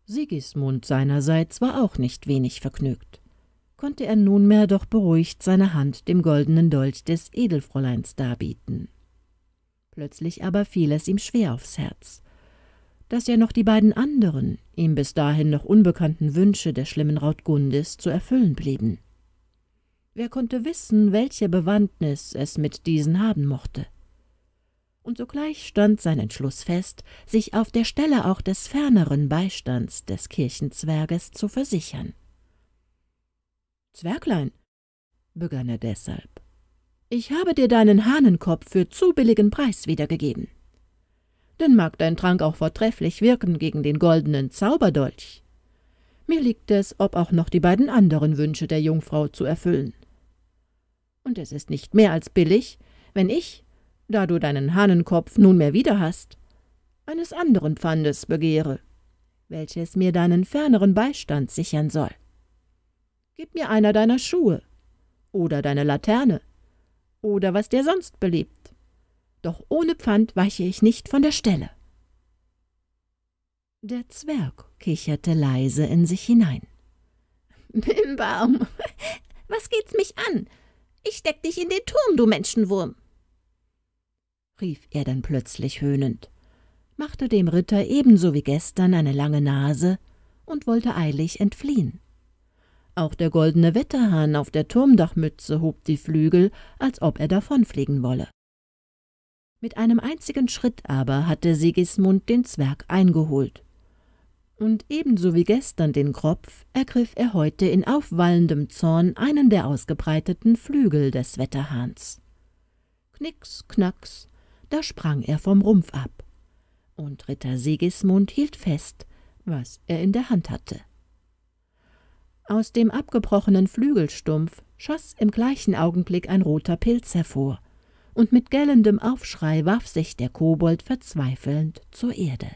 Sigismund seinerseits war auch nicht wenig vergnügt konnte er nunmehr doch beruhigt seine Hand dem goldenen Dolch des Edelfräuleins darbieten. Plötzlich aber fiel es ihm schwer aufs Herz, dass er noch die beiden anderen, ihm bis dahin noch unbekannten Wünsche der schlimmen Rautgundis zu erfüllen blieben. Wer konnte wissen, welche Bewandtnis es mit diesen haben mochte? und sogleich stand sein Entschluss fest, sich auf der Stelle auch des ferneren Beistands des Kirchenzwerges zu versichern. Zwerglein, begann er deshalb, ich habe dir deinen Hahnenkopf für zu billigen Preis wiedergegeben. Denn mag dein Trank auch vortrefflich wirken gegen den goldenen Zauberdolch. Mir liegt es, ob auch noch die beiden anderen Wünsche der Jungfrau zu erfüllen. Und es ist nicht mehr als billig, wenn ich, da du deinen Hahnenkopf nunmehr wieder hast, eines anderen Pfandes begehre, welches mir deinen ferneren Beistand sichern soll. Gib mir einer deiner Schuhe oder deine Laterne oder was dir sonst beliebt. Doch ohne Pfand weiche ich nicht von der Stelle. Der Zwerg kicherte leise in sich hinein. Bimbaum, [laughs] was geht's mich an? Ich steck dich in den Turm, du Menschenwurm! rief er dann plötzlich höhnend, machte dem Ritter ebenso wie gestern eine lange Nase und wollte eilig entfliehen. Auch der goldene Wetterhahn auf der Turmdachmütze hob die Flügel, als ob er davonfliegen wolle. Mit einem einzigen Schritt aber hatte Sigismund den Zwerg eingeholt. Und ebenso wie gestern den Kropf, ergriff er heute in aufwallendem Zorn einen der ausgebreiteten Flügel des Wetterhahns. Knicks, knacks, da sprang er vom Rumpf ab. Und Ritter Sigismund hielt fest, was er in der Hand hatte. Aus dem abgebrochenen Flügelstumpf schoss im gleichen Augenblick ein roter Pilz hervor, und mit gellendem Aufschrei warf sich der Kobold verzweifelnd zur Erde.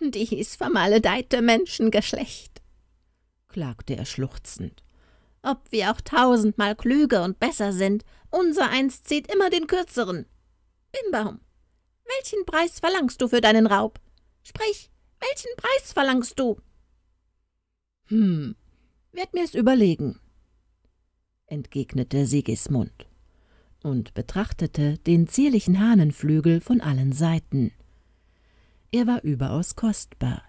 »Dies vermaledeite Menschengeschlecht«, klagte er schluchzend, »ob wir auch tausendmal klüger und besser sind, unser eins zieht immer den Kürzeren. Bimbaum, welchen Preis verlangst du für deinen Raub? Sprich, welchen Preis verlangst du?« »Hm«, Werd mir's überlegen, entgegnete Sigismund und betrachtete den zierlichen Hahnenflügel von allen Seiten. Er war überaus kostbar.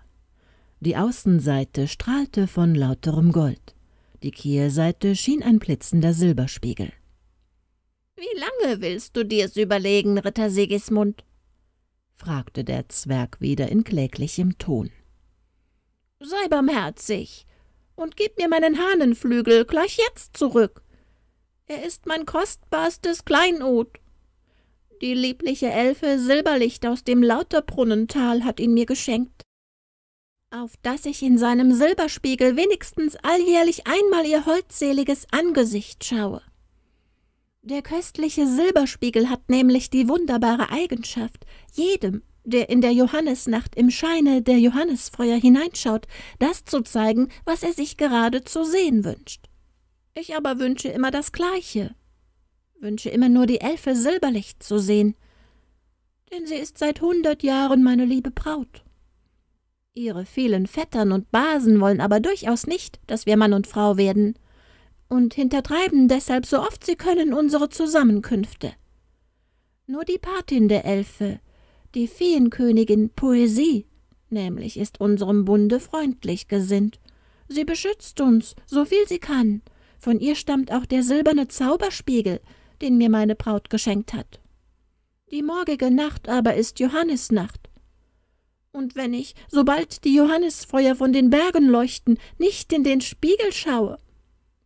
Die Außenseite strahlte von lauterem Gold, die Kehrseite schien ein blitzender Silberspiegel. Wie lange willst du dir's überlegen, Ritter Sigismund? fragte der Zwerg wieder in kläglichem Ton. Sei barmherzig, und gib mir meinen Hahnenflügel gleich jetzt zurück. Er ist mein kostbarstes Kleinod. Die liebliche Elfe Silberlicht aus dem Lauterbrunnental hat ihn mir geschenkt, auf dass ich in seinem Silberspiegel wenigstens alljährlich einmal ihr holdseliges Angesicht schaue. Der köstliche Silberspiegel hat nämlich die wunderbare Eigenschaft, jedem, der in der Johannisnacht im Scheine der Johannisfeuer hineinschaut, das zu zeigen, was er sich gerade zu sehen wünscht. Ich aber wünsche immer das Gleiche, wünsche immer nur die Elfe Silberlicht zu sehen, denn sie ist seit hundert Jahren meine liebe Braut. Ihre vielen Vettern und Basen wollen aber durchaus nicht, dass wir Mann und Frau werden, und hintertreiben deshalb so oft sie können unsere Zusammenkünfte. Nur die Patin der Elfe, die Feenkönigin Poesie nämlich ist unserem Bunde freundlich gesinnt. Sie beschützt uns, so viel sie kann. Von ihr stammt auch der silberne Zauberspiegel, den mir meine Braut geschenkt hat. Die morgige Nacht aber ist Johannisnacht. Und wenn ich, sobald die Johannisfeuer von den Bergen leuchten, nicht in den Spiegel schaue,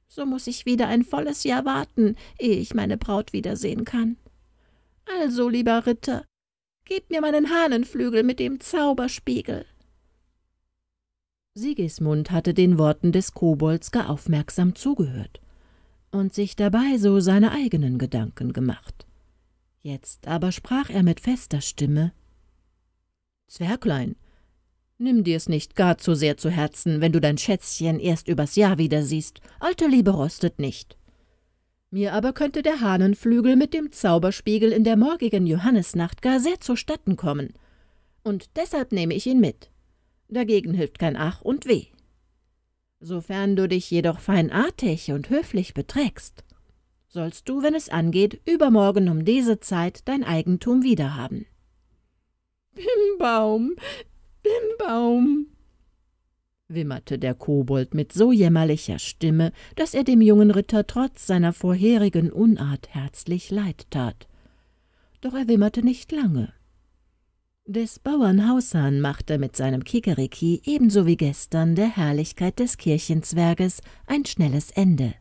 so muß ich wieder ein volles Jahr warten, ehe ich meine Braut wiedersehen kann. Also, lieber Ritter, Gib mir meinen Hahnenflügel mit dem Zauberspiegel!« Sigismund hatte den Worten des Kobolds gar aufmerksam zugehört und sich dabei so seine eigenen Gedanken gemacht. Jetzt aber sprach er mit fester Stimme, »Zwerglein, nimm dir's nicht gar zu sehr zu Herzen, wenn du dein Schätzchen erst übers Jahr wieder siehst. Alte Liebe rostet nicht.« mir aber könnte der Hahnenflügel mit dem Zauberspiegel in der morgigen Johannisnacht gar sehr zustatten kommen. Und deshalb nehme ich ihn mit. Dagegen hilft kein Ach und Weh. Sofern du dich jedoch feinartig und höflich beträgst, sollst du, wenn es angeht, übermorgen um diese Zeit dein Eigentum wiederhaben. Bimbaum, Bimbaum, wimmerte der Kobold mit so jämmerlicher Stimme, daß er dem jungen Ritter trotz seiner vorherigen Unart herzlich leid tat. Doch er wimmerte nicht lange. Des Bauern Haushahn machte mit seinem Kikeriki ebenso wie gestern der Herrlichkeit des Kirchenzwerges ein schnelles Ende.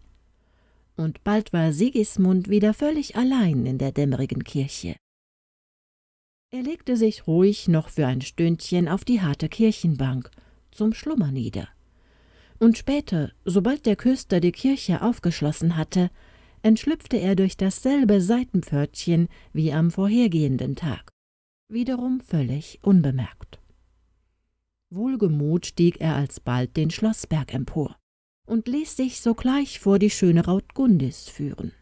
Und bald war Sigismund wieder völlig allein in der dämmerigen Kirche. Er legte sich ruhig noch für ein Stündchen auf die harte Kirchenbank – zum Schlummer nieder. Und später, sobald der Küster die Kirche aufgeschlossen hatte, entschlüpfte er durch dasselbe Seitenpförtchen wie am vorhergehenden Tag, wiederum völlig unbemerkt. Wohlgemut stieg er alsbald den Schlossberg empor und ließ sich sogleich vor die schöne Rautgundis führen.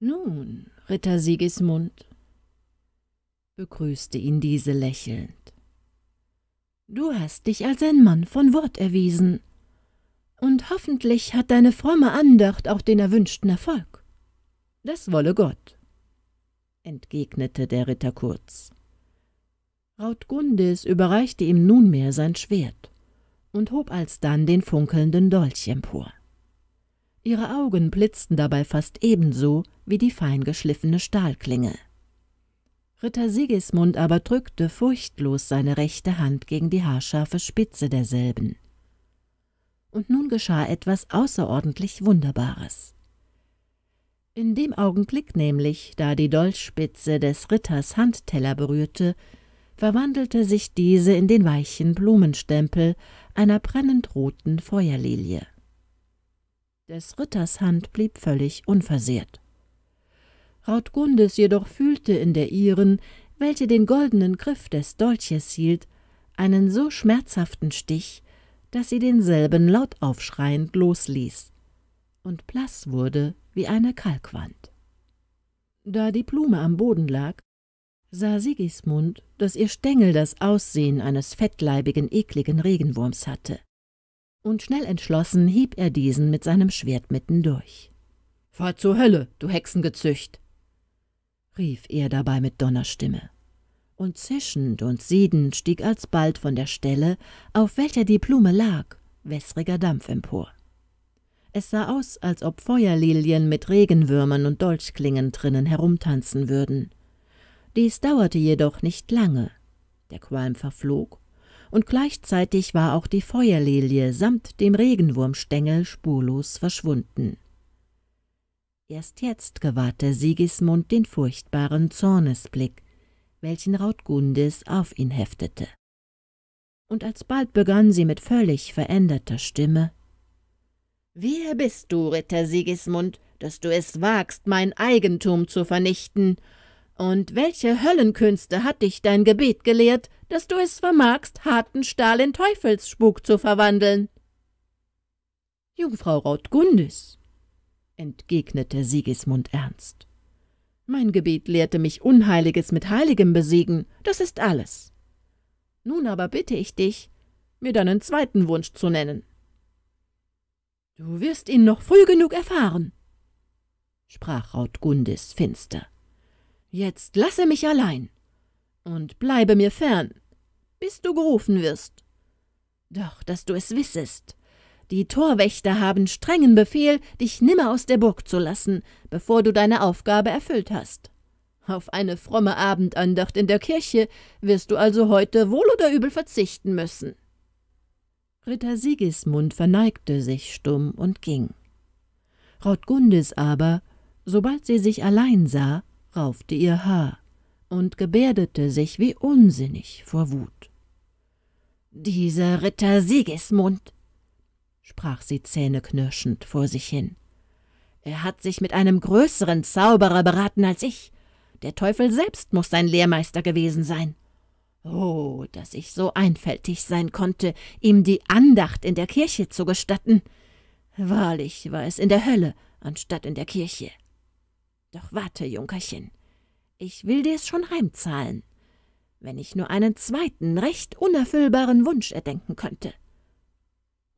»Nun, Ritter Sigismund«, begrüßte ihn diese lächelnd, Du hast dich als ein Mann von Wort erwiesen. Und hoffentlich hat deine fromme Andacht auch den erwünschten Erfolg. Das wolle Gott, entgegnete der Ritter kurz. Rautgundis überreichte ihm nunmehr sein Schwert und hob alsdann den funkelnden Dolch empor. Ihre Augen blitzten dabei fast ebenso wie die fein geschliffene Stahlklinge. Ritter Sigismund aber drückte furchtlos seine rechte Hand gegen die haarscharfe Spitze derselben. Und nun geschah etwas außerordentlich Wunderbares. In dem Augenblick nämlich, da die Dolchspitze des Ritters Handteller berührte, verwandelte sich diese in den weichen Blumenstempel einer brennend roten Feuerlilie. Des Ritters Hand blieb völlig unversehrt. Rautgundes jedoch fühlte in der ihren, welche den goldenen Griff des Dolches hielt, einen so schmerzhaften Stich, dass sie denselben laut aufschreiend losließ und blass wurde wie eine Kalkwand. Da die Blume am Boden lag, sah Sigismund, dass ihr Stängel das Aussehen eines fettleibigen, ekligen Regenwurms hatte. Und schnell entschlossen hieb er diesen mit seinem Schwert mitten durch. »Fahr zur Hölle, du Hexengezücht!« rief er dabei mit Donnerstimme. Und zischend und siedend stieg alsbald von der Stelle, auf welcher die Blume lag, wässriger Dampf empor. Es sah aus, als ob Feuerlilien mit Regenwürmern und Dolchklingen drinnen herumtanzen würden. Dies dauerte jedoch nicht lange. Der Qualm verflog, und gleichzeitig war auch die Feuerlilie samt dem Regenwurmstängel spurlos verschwunden. Erst jetzt gewahrte Sigismund den furchtbaren Zornesblick, welchen Raudgundes auf ihn heftete. Und alsbald begann sie mit völlig veränderter Stimme. »Wer bist du, Ritter Sigismund, dass du es wagst, mein Eigentum zu vernichten? Und welche Höllenkünste hat dich dein Gebet gelehrt, dass du es vermagst, harten Stahl in Teufelsspuk zu verwandeln?« »Jungfrau Raudgundis«, entgegnete Sigismund ernst. Mein Gebet lehrte mich Unheiliges mit Heiligem besiegen, das ist alles. Nun aber bitte ich dich, mir deinen zweiten Wunsch zu nennen. Du wirst ihn noch früh genug erfahren, sprach Rautgundis finster. Jetzt lasse mich allein und bleibe mir fern, bis du gerufen wirst. Doch, dass du es wissest, die Torwächter haben strengen Befehl, dich nimmer aus der Burg zu lassen, bevor du deine Aufgabe erfüllt hast. Auf eine fromme Abendandacht in der Kirche wirst du also heute wohl oder übel verzichten müssen. Ritter Sigismund verneigte sich stumm und ging. Rotgundis aber, sobald sie sich allein sah, raufte ihr Haar und gebärdete sich wie unsinnig vor Wut. »Dieser Ritter Sigismund«, sprach sie zähneknirschend vor sich hin. Er hat sich mit einem größeren Zauberer beraten als ich. Der Teufel selbst muß sein Lehrmeister gewesen sein. Oh, dass ich so einfältig sein konnte, ihm die Andacht in der Kirche zu gestatten. Wahrlich war es in der Hölle, anstatt in der Kirche. Doch warte, Junkerchen, ich will dir's schon heimzahlen, wenn ich nur einen zweiten, recht unerfüllbaren Wunsch erdenken könnte.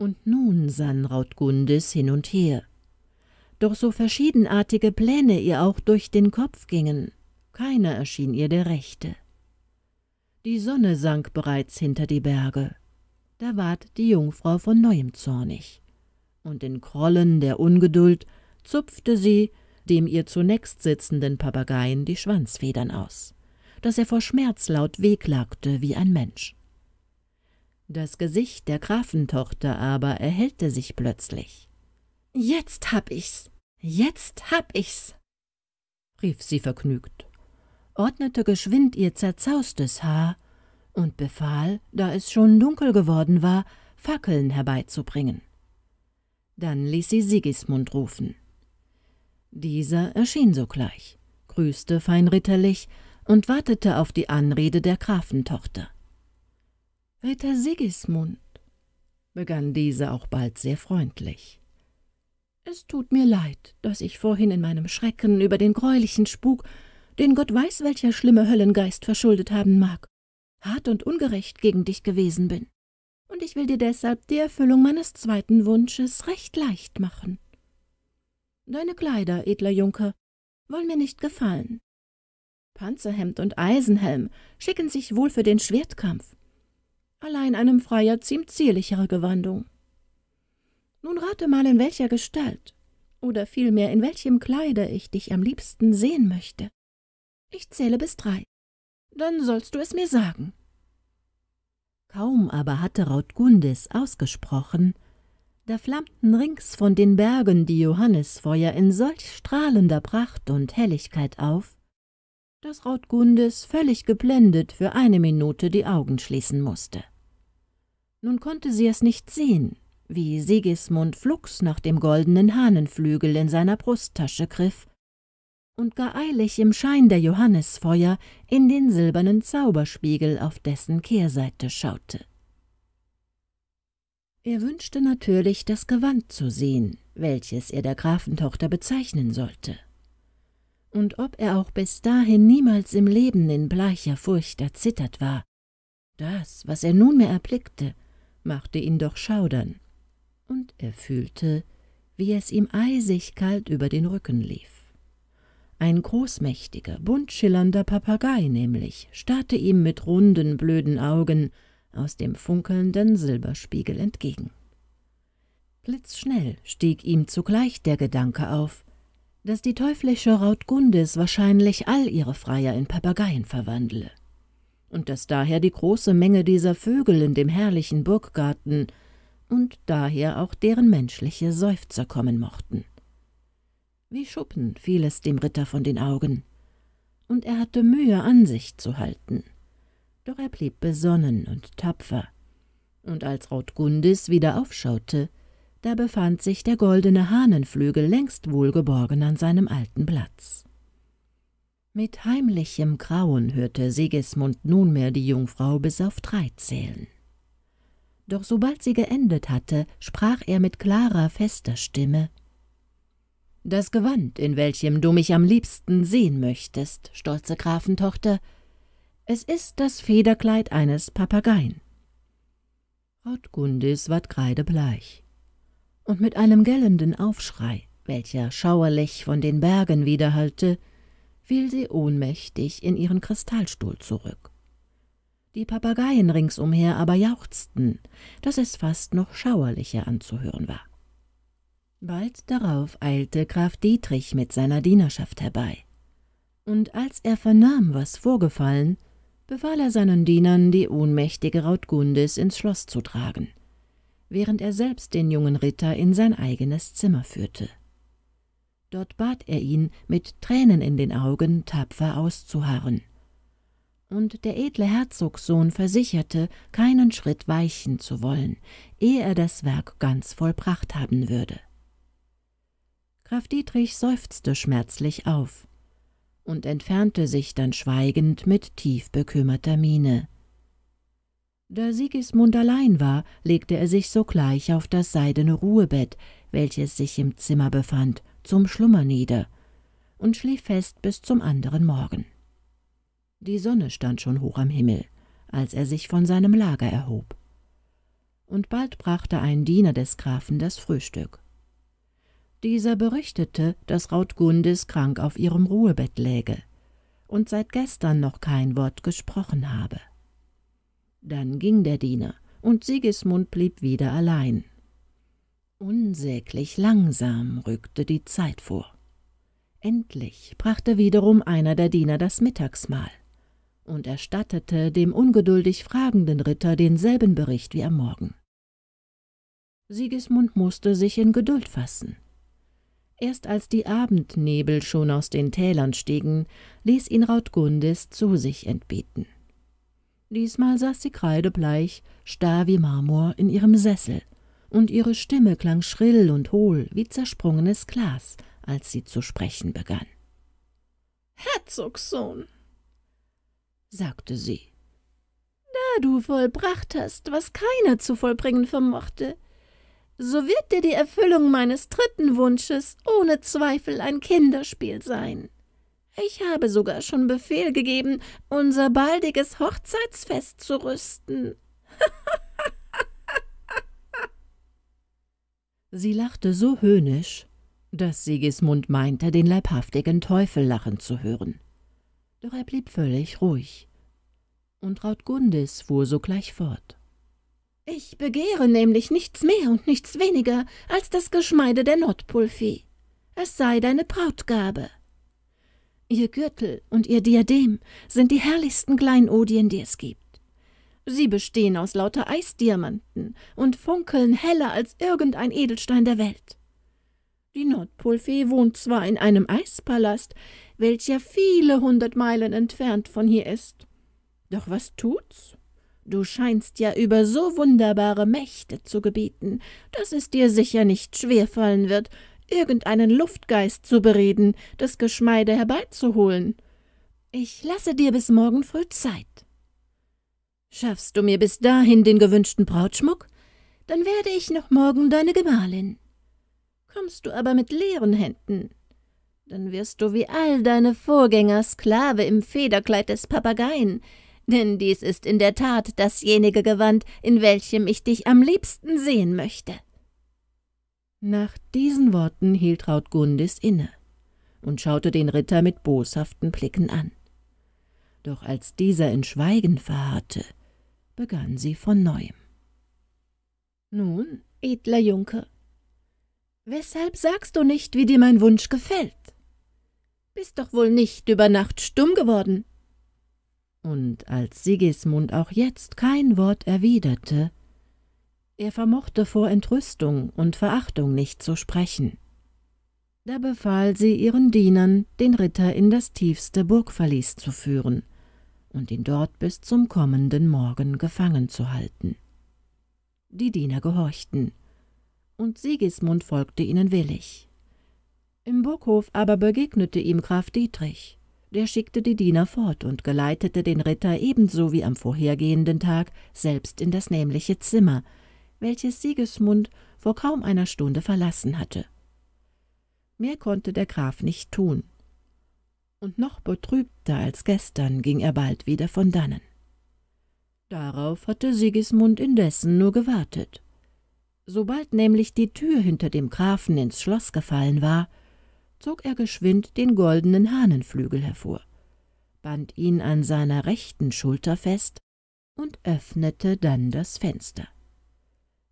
Und nun sann Raudgundis hin und her. Doch so verschiedenartige Pläne ihr auch durch den Kopf gingen, keiner erschien ihr der rechte. Die Sonne sank bereits hinter die Berge. Da ward die Jungfrau von neuem zornig. Und in Krollen der Ungeduld zupfte sie dem ihr zunächst sitzenden Papageien die Schwanzfedern aus, daß er vor Schmerz laut wehklagte wie ein Mensch. Das Gesicht der Grafentochter aber erhellte sich plötzlich. »Jetzt hab ich's! Jetzt hab ich's!« rief sie vergnügt, ordnete geschwind ihr zerzaustes Haar und befahl, da es schon dunkel geworden war, Fackeln herbeizubringen. Dann ließ sie Sigismund rufen. Dieser erschien sogleich, grüßte feinritterlich und wartete auf die Anrede der Grafentochter. Ritter Sigismund, begann diese auch bald sehr freundlich, es tut mir leid, dass ich vorhin in meinem Schrecken über den greulichen Spuk, den Gott weiß welcher schlimme Höllengeist verschuldet haben mag, hart und ungerecht gegen dich gewesen bin, und ich will dir deshalb die Erfüllung meines zweiten Wunsches recht leicht machen. Deine Kleider, edler Junker, wollen mir nicht gefallen. Panzerhemd und Eisenhelm schicken sich wohl für den Schwertkampf, allein einem Freier ziemt zierlichere Gewandung. Nun rate mal, in welcher Gestalt, oder vielmehr in welchem Kleide ich dich am liebsten sehen möchte. Ich zähle bis drei. Dann sollst du es mir sagen. Kaum aber hatte Rautgundis ausgesprochen, da flammten rings von den Bergen die Johannisfeuer in solch strahlender Pracht und Helligkeit auf, dass Rautgundis völlig geblendet für eine Minute die Augen schließen musste. Nun konnte sie es nicht sehen, wie Sigismund flugs nach dem goldenen Hahnenflügel in seiner Brusttasche griff und gar eilig im Schein der Johannisfeuer in den silbernen Zauberspiegel auf dessen Kehrseite schaute. Er wünschte natürlich, das Gewand zu sehen, welches er der Grafentochter bezeichnen sollte. Und ob er auch bis dahin niemals im Leben in bleicher Furcht erzittert war, das, was er nunmehr erblickte, machte ihn doch schaudern, und er fühlte, wie es ihm eisig kalt über den Rücken lief. Ein großmächtiger, buntschillernder Papagei nämlich starrte ihm mit runden, blöden Augen aus dem funkelnden Silberspiegel entgegen. Blitzschnell stieg ihm zugleich der Gedanke auf, dass die teuflische Rautgundis wahrscheinlich all ihre Freier in Papageien verwandle und dass daher die große Menge dieser Vögel in dem herrlichen Burggarten und daher auch deren menschliche Seufzer kommen mochten. Wie Schuppen fiel es dem Ritter von den Augen, und er hatte Mühe, an sich zu halten. Doch er blieb besonnen und tapfer, und als Rautgundis wieder aufschaute, da befand sich der goldene Hahnenflügel längst wohlgeborgen an seinem alten Platz. Mit heimlichem Grauen hörte Sigismund nunmehr die Jungfrau bis auf drei zählen. Doch sobald sie geendet hatte, sprach er mit klarer, fester Stimme, »Das Gewand, in welchem du mich am liebsten sehen möchtest, stolze Grafentochter, es ist das Federkleid eines Papageien.« Hautgundis ward kreidebleich und mit einem gellenden Aufschrei, welcher schauerlich von den Bergen widerhallte, fiel sie ohnmächtig in ihren Kristallstuhl zurück. Die Papageien ringsumher aber jauchzten, daß es fast noch schauerlicher anzuhören war. Bald darauf eilte Graf Dietrich mit seiner Dienerschaft herbei. Und als er vernahm, was vorgefallen, befahl er seinen Dienern, die ohnmächtige Rautgundis ins Schloss zu tragen, während er selbst den jungen Ritter in sein eigenes Zimmer führte. Dort bat er ihn, mit Tränen in den Augen tapfer auszuharren. Und der edle Herzogssohn versicherte, keinen Schritt weichen zu wollen, ehe er das Werk ganz vollbracht haben würde. Graf Dietrich seufzte schmerzlich auf und entfernte sich dann schweigend mit tief bekümmerter Miene. Da Sigismund allein war, legte er sich sogleich auf das seidene Ruhebett, welches sich im Zimmer befand, zum Schlummer nieder und schlief fest bis zum anderen Morgen. Die Sonne stand schon hoch am Himmel, als er sich von seinem Lager erhob. Und bald brachte ein Diener des Grafen das Frühstück. Dieser berichtete, dass Rautgundis krank auf ihrem Ruhebett läge und seit gestern noch kein Wort gesprochen habe. Dann ging der Diener, und Sigismund blieb wieder allein. Unsäglich langsam rückte die Zeit vor. Endlich brachte wiederum einer der Diener das Mittagsmahl und erstattete dem ungeduldig fragenden Ritter denselben Bericht wie am Morgen. Sigismund musste sich in Geduld fassen. Erst als die Abendnebel schon aus den Tälern stiegen, ließ ihn Rautgundis zu sich entbieten. Diesmal saß sie kreidebleich, starr wie Marmor in ihrem Sessel – und ihre Stimme klang schrill und hohl wie zersprungenes Glas, als sie zu sprechen begann. Herzogssohn, sagte sie, da du vollbracht hast, was keiner zu vollbringen vermochte, so wird dir die Erfüllung meines dritten Wunsches ohne Zweifel ein Kinderspiel sein. Ich habe sogar schon Befehl gegeben, unser baldiges Hochzeitsfest zu rüsten, Sie lachte so höhnisch, dass Sigismund meinte, den leibhaftigen Teufel lachen zu hören. Doch er blieb völlig ruhig. Und Rautgundis fuhr sogleich fort. »Ich begehre nämlich nichts mehr und nichts weniger als das Geschmeide der Nordpulfee. Es sei deine Brautgabe.« Ihr Gürtel und ihr Diadem sind die herrlichsten Kleinodien, die es gibt. Sie bestehen aus lauter Eisdiamanten und funkeln heller als irgendein Edelstein der Welt. Die Nordpolfee wohnt zwar in einem Eispalast, welcher viele hundert Meilen entfernt von hier ist. Doch was tut's? Du scheinst ja über so wunderbare Mächte zu gebieten, dass es dir sicher nicht schwerfallen wird, irgendeinen Luftgeist zu bereden, das Geschmeide herbeizuholen. Ich lasse dir bis morgen früh Zeit. Schaffst du mir bis dahin den gewünschten Brautschmuck, dann werde ich noch morgen deine Gemahlin. Kommst du aber mit leeren Händen, dann wirst du wie all deine Vorgänger Sklave im Federkleid des Papageien, denn dies ist in der Tat dasjenige Gewand, in welchem ich dich am liebsten sehen möchte. Nach diesen Worten hielt Rautgundis inne und schaute den Ritter mit boshaften Blicken an. Doch als dieser in Schweigen verharrte, begann sie von neuem. »Nun, edler Junker, weshalb sagst du nicht, wie dir mein Wunsch gefällt? Bist doch wohl nicht über Nacht stumm geworden.« Und als Sigismund auch jetzt kein Wort erwiderte, er vermochte vor Entrüstung und Verachtung nicht zu sprechen. Da befahl sie ihren Dienern, den Ritter in das tiefste Burgverlies zu führen, und ihn dort bis zum kommenden Morgen gefangen zu halten. Die Diener gehorchten, und Sigismund folgte ihnen willig. Im Burghof aber begegnete ihm Graf Dietrich. Der schickte die Diener fort und geleitete den Ritter ebenso wie am vorhergehenden Tag selbst in das nämliche Zimmer, welches Sigismund vor kaum einer Stunde verlassen hatte. Mehr konnte der Graf nicht tun und noch betrübter als gestern ging er bald wieder von dannen. Darauf hatte Sigismund indessen nur gewartet. Sobald nämlich die Tür hinter dem Grafen ins Schloss gefallen war, zog er geschwind den goldenen Hahnenflügel hervor, band ihn an seiner rechten Schulter fest und öffnete dann das Fenster.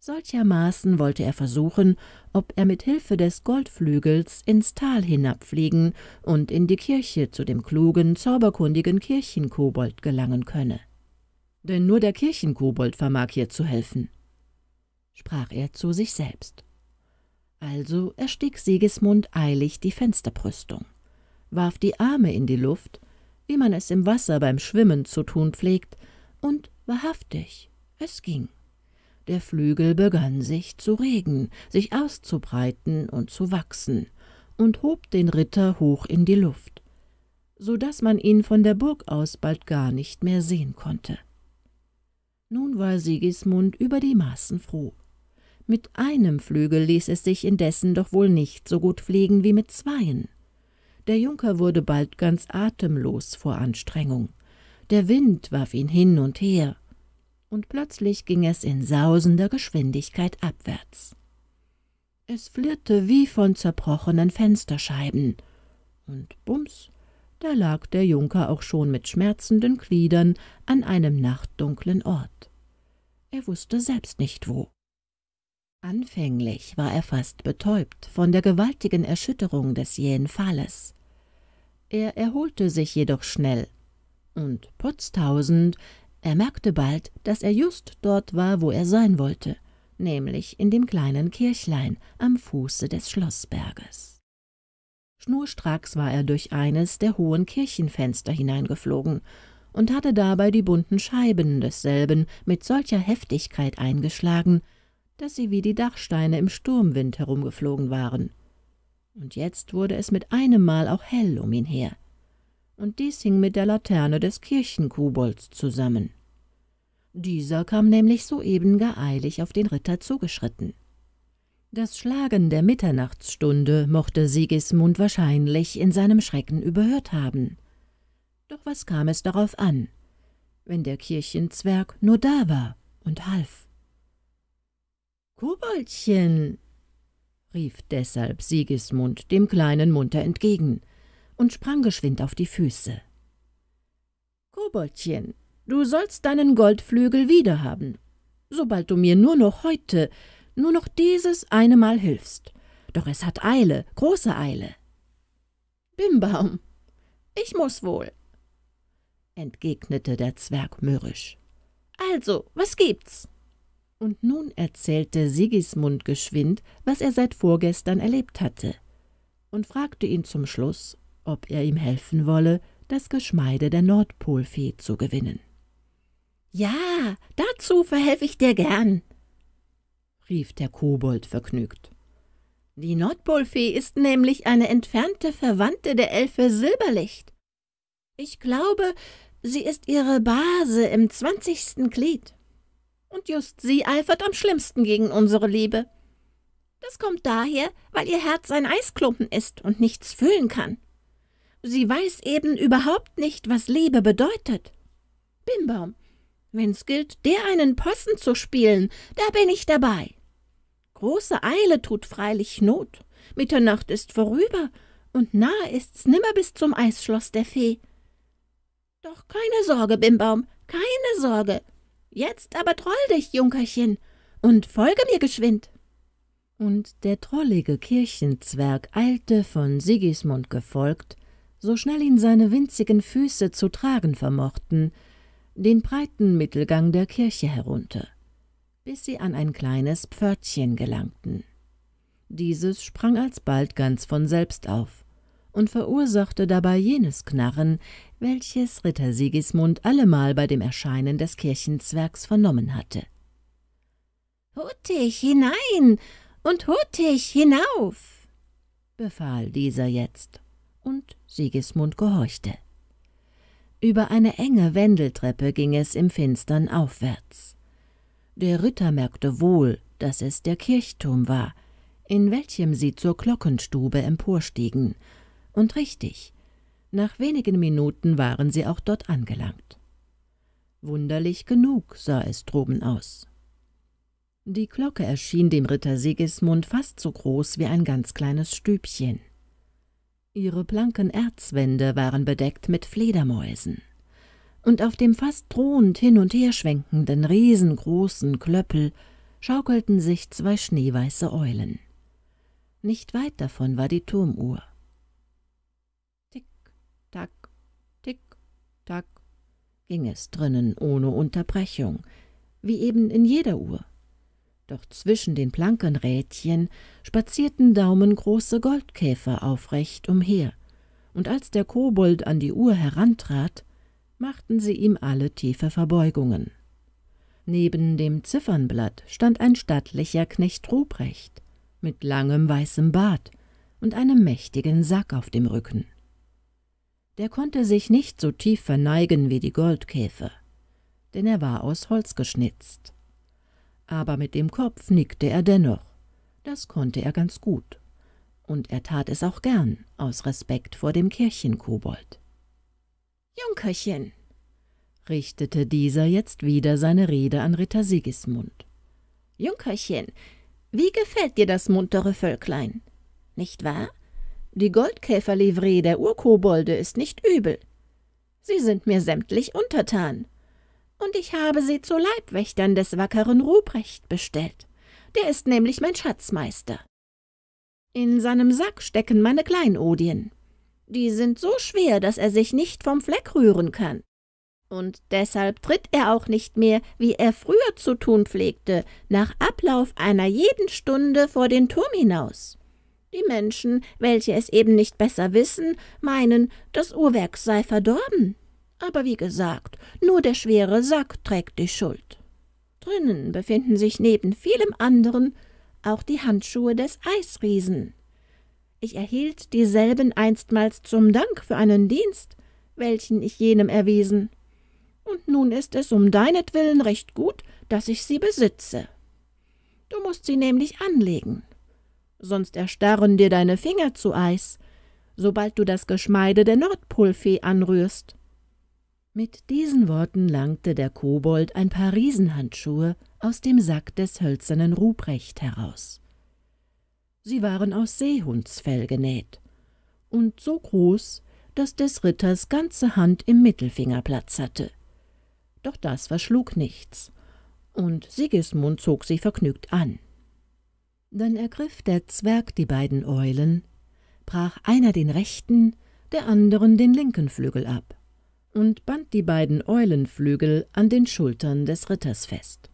Solchermaßen wollte er versuchen, ob er mit Hilfe des Goldflügels ins Tal hinabfliegen und in die Kirche zu dem klugen, zauberkundigen Kirchenkobold gelangen könne. Denn nur der Kirchenkobold vermag hier zu helfen, sprach er zu sich selbst. Also erstieg Sigismund eilig die Fensterbrüstung, warf die Arme in die Luft, wie man es im Wasser beim Schwimmen zu tun pflegt, und wahrhaftig, es ging. Der Flügel begann sich zu regen, sich auszubreiten und zu wachsen, und hob den Ritter hoch in die Luft, so daß man ihn von der Burg aus bald gar nicht mehr sehen konnte. Nun war Sigismund über die Maßen froh. Mit einem Flügel ließ es sich indessen doch wohl nicht so gut pflegen wie mit zweien. Der Junker wurde bald ganz atemlos vor Anstrengung. Der Wind warf ihn hin und her, und plötzlich ging es in sausender Geschwindigkeit abwärts. Es flirrte wie von zerbrochenen Fensterscheiben, und bums, da lag der Junker auch schon mit schmerzenden Gliedern an einem nachtdunklen Ort. Er wusste selbst nicht wo. Anfänglich war er fast betäubt von der gewaltigen Erschütterung des jähen Falles. Er erholte sich jedoch schnell, und Potztausend er merkte bald, dass er just dort war, wo er sein wollte, nämlich in dem kleinen Kirchlein am Fuße des Schlossberges. Schnurstracks war er durch eines der hohen Kirchenfenster hineingeflogen und hatte dabei die bunten Scheiben desselben mit solcher Heftigkeit eingeschlagen, dass sie wie die Dachsteine im Sturmwind herumgeflogen waren. Und jetzt wurde es mit einem Mal auch hell um ihn her und dies hing mit der Laterne des Kirchenkobolds zusammen. Dieser kam nämlich soeben gar eilig auf den Ritter zugeschritten. Das Schlagen der Mitternachtsstunde mochte Sigismund wahrscheinlich in seinem Schrecken überhört haben. Doch was kam es darauf an, wenn der Kirchenzwerg nur da war und half? »Koboldchen!« rief deshalb Sigismund dem Kleinen munter entgegen, und sprang geschwind auf die Füße. »Koboldchen, du sollst deinen Goldflügel wiederhaben, sobald du mir nur noch heute, nur noch dieses eine Mal hilfst. Doch es hat Eile, große Eile.« »Bimbaum, ich muss wohl«, entgegnete der Zwerg mürrisch. »Also, was gibt's?« und nun erzählte Sigismund geschwind, was er seit vorgestern erlebt hatte, und fragte ihn zum Schluss, ob er ihm helfen wolle, das Geschmeide der Nordpolfee zu gewinnen. Ja, dazu verhelfe ich dir gern, rief der Kobold vergnügt. Die Nordpolfee ist nämlich eine entfernte Verwandte der Elfe Silberlicht. Ich glaube, sie ist ihre Base im zwanzigsten Glied. Und just sie eifert am schlimmsten gegen unsere Liebe. Das kommt daher, weil ihr Herz ein Eisklumpen ist und nichts fühlen kann. Sie weiß eben überhaupt nicht, was Liebe bedeutet. Bimbaum, wenn's gilt, der einen Possen zu spielen, da bin ich dabei. Große Eile tut freilich Not. Mitternacht ist vorüber, und nahe ist's nimmer bis zum Eisschloss der Fee. Doch keine Sorge, Bimbaum, keine Sorge. Jetzt aber troll dich, Junkerchen, und folge mir geschwind. Und der trollige Kirchenzwerg eilte von Sigismund gefolgt so schnell ihn seine winzigen Füße zu tragen vermochten, den breiten Mittelgang der Kirche herunter, bis sie an ein kleines Pförtchen gelangten. Dieses sprang alsbald ganz von selbst auf und verursachte dabei jenes Knarren, welches Ritter Sigismund allemal bei dem Erscheinen des Kirchenzwergs vernommen hatte. »Hurtig hinein und hurtig hinauf!« befahl dieser jetzt, und Sigismund gehorchte. Über eine enge Wendeltreppe ging es im Finstern aufwärts. Der Ritter merkte wohl, dass es der Kirchturm war, in welchem sie zur Glockenstube emporstiegen. Und richtig, nach wenigen Minuten waren sie auch dort angelangt. Wunderlich genug sah es droben aus. Die Glocke erschien dem Ritter Sigismund fast so groß wie ein ganz kleines Stübchen. Ihre blanken Erzwände waren bedeckt mit Fledermäusen, und auf dem fast drohend hin und her schwenkenden riesengroßen Klöppel schaukelten sich zwei schneeweiße Eulen. Nicht weit davon war die Turmuhr. Tick, tack, tick, tack ging es drinnen ohne Unterbrechung, wie eben in jeder Uhr doch zwischen den Plankenrädchen spazierten daumengroße Goldkäfer aufrecht umher, und als der Kobold an die Uhr herantrat, machten sie ihm alle tiefe Verbeugungen. Neben dem Ziffernblatt stand ein stattlicher Knecht Ruprecht mit langem weißem Bart und einem mächtigen Sack auf dem Rücken. Der konnte sich nicht so tief verneigen wie die Goldkäfer, denn er war aus Holz geschnitzt aber mit dem Kopf nickte er dennoch. Das konnte er ganz gut. Und er tat es auch gern, aus Respekt vor dem Kirchenkobold. »Junkerchen«, richtete dieser jetzt wieder seine Rede an Ritter Sigismund. »Junkerchen, wie gefällt dir das muntere Völklein? Nicht wahr? Die Goldkäferlivree der Urkobolde ist nicht übel. Sie sind mir sämtlich untertan, und ich habe sie zu Leibwächtern des wackeren Ruprecht bestellt. Der ist nämlich mein Schatzmeister. In seinem Sack stecken meine Kleinodien. Die sind so schwer, dass er sich nicht vom Fleck rühren kann. Und deshalb tritt er auch nicht mehr, wie er früher zu tun pflegte, nach Ablauf einer jeden Stunde vor den Turm hinaus. Die Menschen, welche es eben nicht besser wissen, meinen, das Uhrwerk sei verdorben. Aber wie gesagt, nur der schwere Sack trägt die Schuld. Drinnen befinden sich neben vielem anderen auch die Handschuhe des Eisriesen. Ich erhielt dieselben einstmals zum Dank für einen Dienst, welchen ich jenem erwiesen. Und nun ist es um deinetwillen recht gut, dass ich sie besitze. Du musst sie nämlich anlegen, sonst erstarren dir deine Finger zu Eis, sobald du das Geschmeide der Nordpolfee anrührst. Mit diesen Worten langte der Kobold ein paar Riesenhandschuhe aus dem Sack des hölzernen Ruprecht heraus. Sie waren aus Seehundsfell genäht und so groß, dass des Ritters ganze Hand im Mittelfinger Platz hatte. Doch das verschlug nichts, und Sigismund zog sie vergnügt an. Dann ergriff der Zwerg die beiden Eulen, brach einer den rechten, der anderen den linken Flügel ab und band die beiden Eulenflügel an den Schultern des Ritters fest.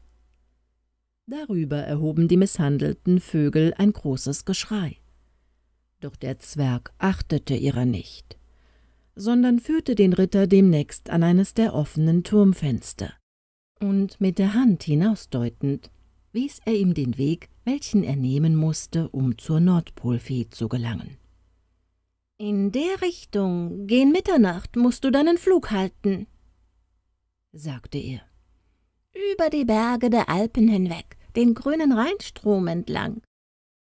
Darüber erhoben die misshandelten Vögel ein großes Geschrei. Doch der Zwerg achtete ihrer nicht, sondern führte den Ritter demnächst an eines der offenen Turmfenster, und mit der Hand hinausdeutend wies er ihm den Weg, welchen er nehmen musste, um zur Nordpolfee zu gelangen. In der Richtung, gegen Mitternacht, musst du deinen Flug halten, sagte er. Über die Berge der Alpen hinweg, den grünen Rheinstrom entlang.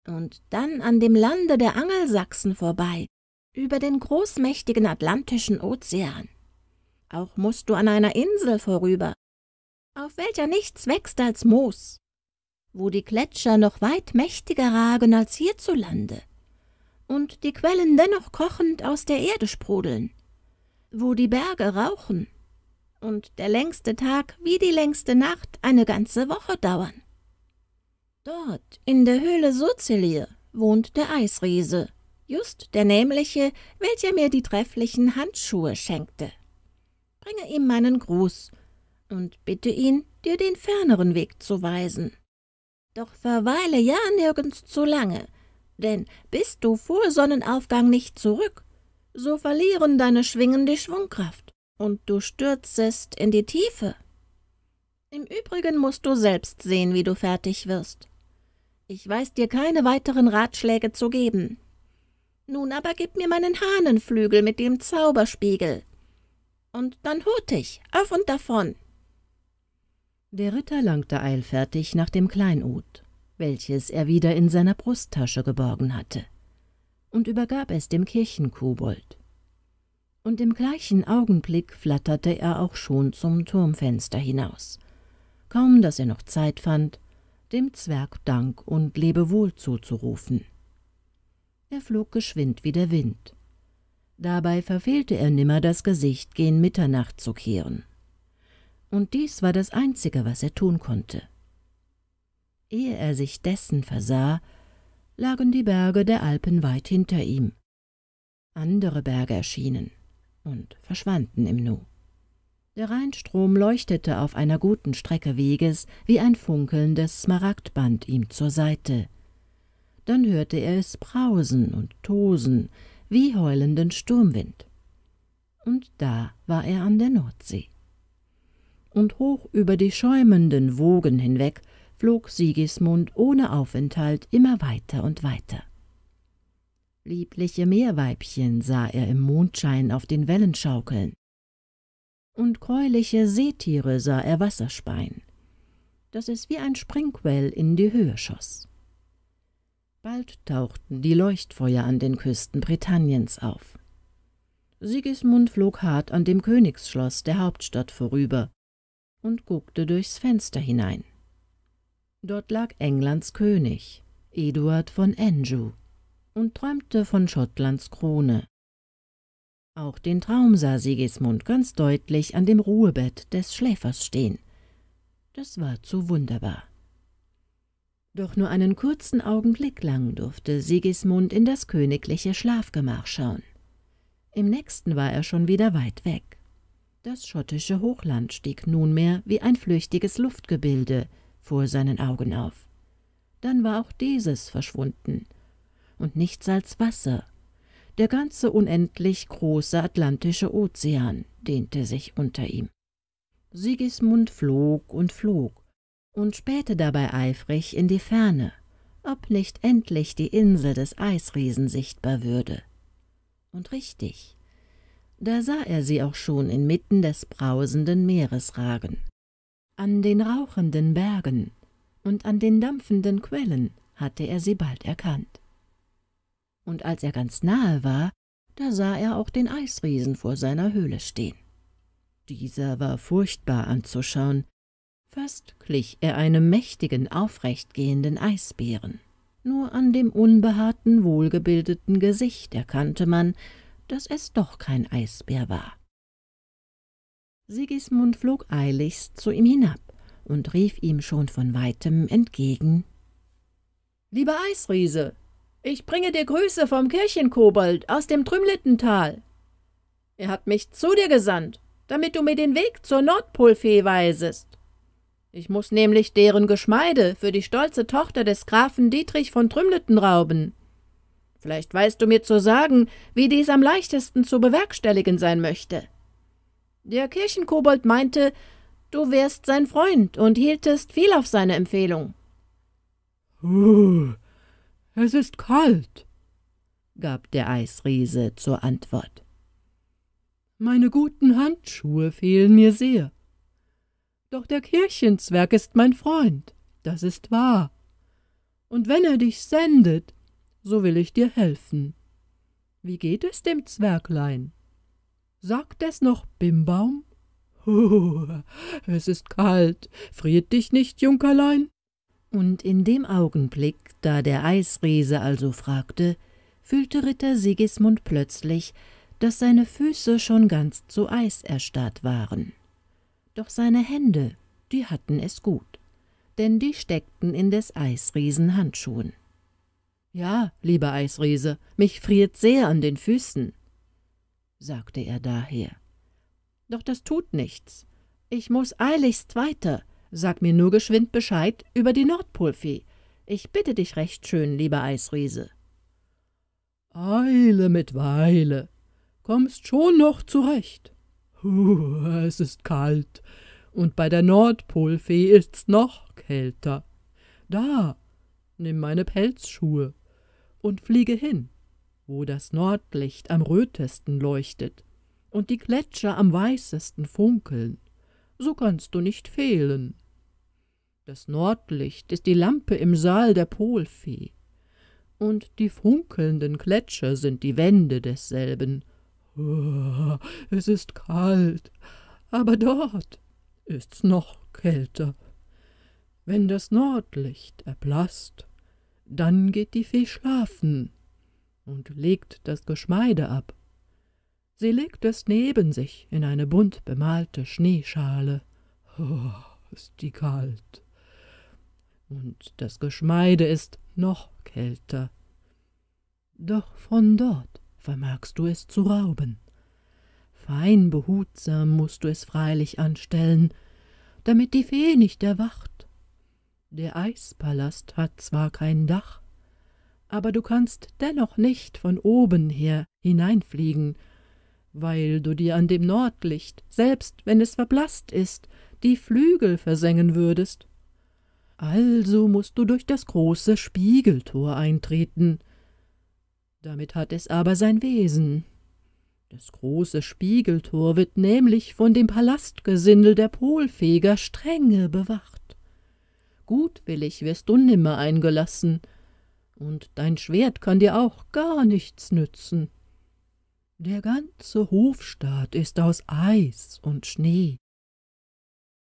Und dann an dem Lande der Angelsachsen vorbei, über den großmächtigen Atlantischen Ozean. Auch musst du an einer Insel vorüber, auf welcher nichts wächst als Moos, wo die Gletscher noch weit mächtiger ragen als hierzulande und die Quellen dennoch kochend aus der Erde sprudeln, wo die Berge rauchen und der längste Tag wie die längste Nacht eine ganze Woche dauern. Dort, in der Höhle Sozilie, wohnt der Eisriese, just der nämliche, welcher mir die trefflichen Handschuhe schenkte. Bringe ihm meinen Gruß und bitte ihn, dir den ferneren Weg zu weisen. Doch verweile ja nirgends zu lange, denn bist du vor Sonnenaufgang nicht zurück, so verlieren deine Schwingen die Schwungkraft und du stürzest in die Tiefe. Im Übrigen musst du selbst sehen, wie du fertig wirst. Ich weiß dir keine weiteren Ratschläge zu geben. Nun aber gib mir meinen Hahnenflügel mit dem Zauberspiegel. Und dann hut dich, auf und davon. Der Ritter langte eilfertig nach dem Kleinod welches er wieder in seiner Brusttasche geborgen hatte, und übergab es dem Kirchenkobold. Und im gleichen Augenblick flatterte er auch schon zum Turmfenster hinaus, kaum dass er noch Zeit fand, dem Zwerg Dank und Lebewohl zuzurufen. Er flog geschwind wie der Wind. Dabei verfehlte er nimmer das Gesicht gen Mitternacht zu kehren. Und dies war das Einzige, was er tun konnte. Ehe er sich dessen versah, lagen die Berge der Alpen weit hinter ihm. Andere Berge erschienen und verschwanden im Nu. Der Rheinstrom leuchtete auf einer guten Strecke Weges wie ein funkelndes Smaragdband ihm zur Seite. Dann hörte er es brausen und tosen, wie heulenden Sturmwind. Und da war er an der Nordsee. Und hoch über die schäumenden Wogen hinweg flog Sigismund ohne Aufenthalt immer weiter und weiter. Liebliche Meerweibchen sah er im Mondschein auf den Wellen schaukeln, und gräuliche Seetiere sah er Wasserspein, dass es wie ein Springquell in die Höhe schoss. Bald tauchten die Leuchtfeuer an den Küsten Britanniens auf. Sigismund flog hart an dem Königsschloss der Hauptstadt vorüber und guckte durchs Fenster hinein. Dort lag Englands König, Eduard von Anjou, und träumte von Schottlands Krone. Auch den Traum sah Sigismund ganz deutlich an dem Ruhebett des Schläfers stehen. Das war zu wunderbar. Doch nur einen kurzen Augenblick lang durfte Sigismund in das königliche Schlafgemach schauen. Im nächsten war er schon wieder weit weg. Das schottische Hochland stieg nunmehr wie ein flüchtiges Luftgebilde vor seinen Augen auf. Dann war auch dieses verschwunden. Und nichts als Wasser. Der ganze unendlich große atlantische Ozean dehnte sich unter ihm. Sigismund flog und flog und spähte dabei eifrig in die Ferne, ob nicht endlich die Insel des Eisriesen sichtbar würde. Und richtig, da sah er sie auch schon inmitten des brausenden Meeres ragen, an den rauchenden Bergen und an den dampfenden Quellen hatte er sie bald erkannt. Und als er ganz nahe war, da sah er auch den Eisriesen vor seiner Höhle stehen. Dieser war furchtbar anzuschauen, fast glich er einem mächtigen, aufrechtgehenden Eisbären. Nur an dem unbehaarten, wohlgebildeten Gesicht erkannte man, dass es doch kein Eisbär war. Sigismund flog eiligst zu ihm hinab und rief ihm schon von weitem entgegen. »Lieber Eisriese, ich bringe dir Grüße vom Kirchenkobold aus dem Trümlettental. Er hat mich zu dir gesandt, damit du mir den Weg zur Nordpolfee weisest. Ich muß nämlich deren Geschmeide für die stolze Tochter des Grafen Dietrich von Trümletten rauben. Vielleicht weißt du mir zu sagen, wie dies am leichtesten zu bewerkstelligen sein möchte.« der Kirchenkobold meinte, du wärst sein Freund und hieltest viel auf seine Empfehlung. Uh, es ist kalt, gab der Eisriese zur Antwort. Meine guten Handschuhe fehlen mir sehr. Doch der Kirchenzwerg ist mein Freund, das ist wahr. Und wenn er dich sendet, so will ich dir helfen. Wie geht es dem Zwerglein? Sagt es noch, Bimbaum? [laughs] Es ist kalt, friert dich nicht, Junkerlein? Und in dem Augenblick, da der Eisriese also fragte, fühlte Ritter Sigismund plötzlich, dass seine Füße schon ganz zu Eis erstarrt waren. Doch seine Hände, die hatten es gut, denn die steckten in des Eisriesen Handschuhen. Ja, lieber Eisriese, mich friert sehr an den Füßen, sagte er daher. Doch das tut nichts. Ich muß eiligst weiter. Sag mir nur geschwind Bescheid über die Nordpolfee. Ich bitte dich recht schön, lieber Eisriese. Eile mit Weile. Kommst schon noch zurecht. Huh, es ist kalt. Und bei der Nordpolfee ist's noch kälter. Da, nimm meine Pelzschuhe und fliege hin wo das Nordlicht am rötesten leuchtet und die Gletscher am weißesten funkeln, so kannst du nicht fehlen. Das Nordlicht ist die Lampe im Saal der Polfee, und die funkelnden Gletscher sind die Wände desselben. Oh, es ist kalt, aber dort ist's noch kälter. Wenn das Nordlicht erblaßt, dann geht die Fee schlafen und legt das Geschmeide ab. Sie legt es neben sich in eine bunt bemalte Schneeschale. Oh, ist die kalt. Und das Geschmeide ist noch kälter. Doch von dort vermagst du es zu rauben. Fein behutsam mußt du es freilich anstellen, damit die Fee nicht erwacht. Der Eispalast hat zwar kein Dach, aber du kannst dennoch nicht von oben her hineinfliegen, weil du dir an dem Nordlicht, selbst wenn es verblaßt ist, die Flügel versengen würdest. Also mußt du durch das große Spiegeltor eintreten. Damit hat es aber sein Wesen. Das große Spiegeltor wird nämlich von dem Palastgesindel der Polfeger strenge bewacht. Gutwillig wirst du nimmer eingelassen, und dein Schwert kann dir auch gar nichts nützen. Der ganze Hofstaat ist aus Eis und Schnee.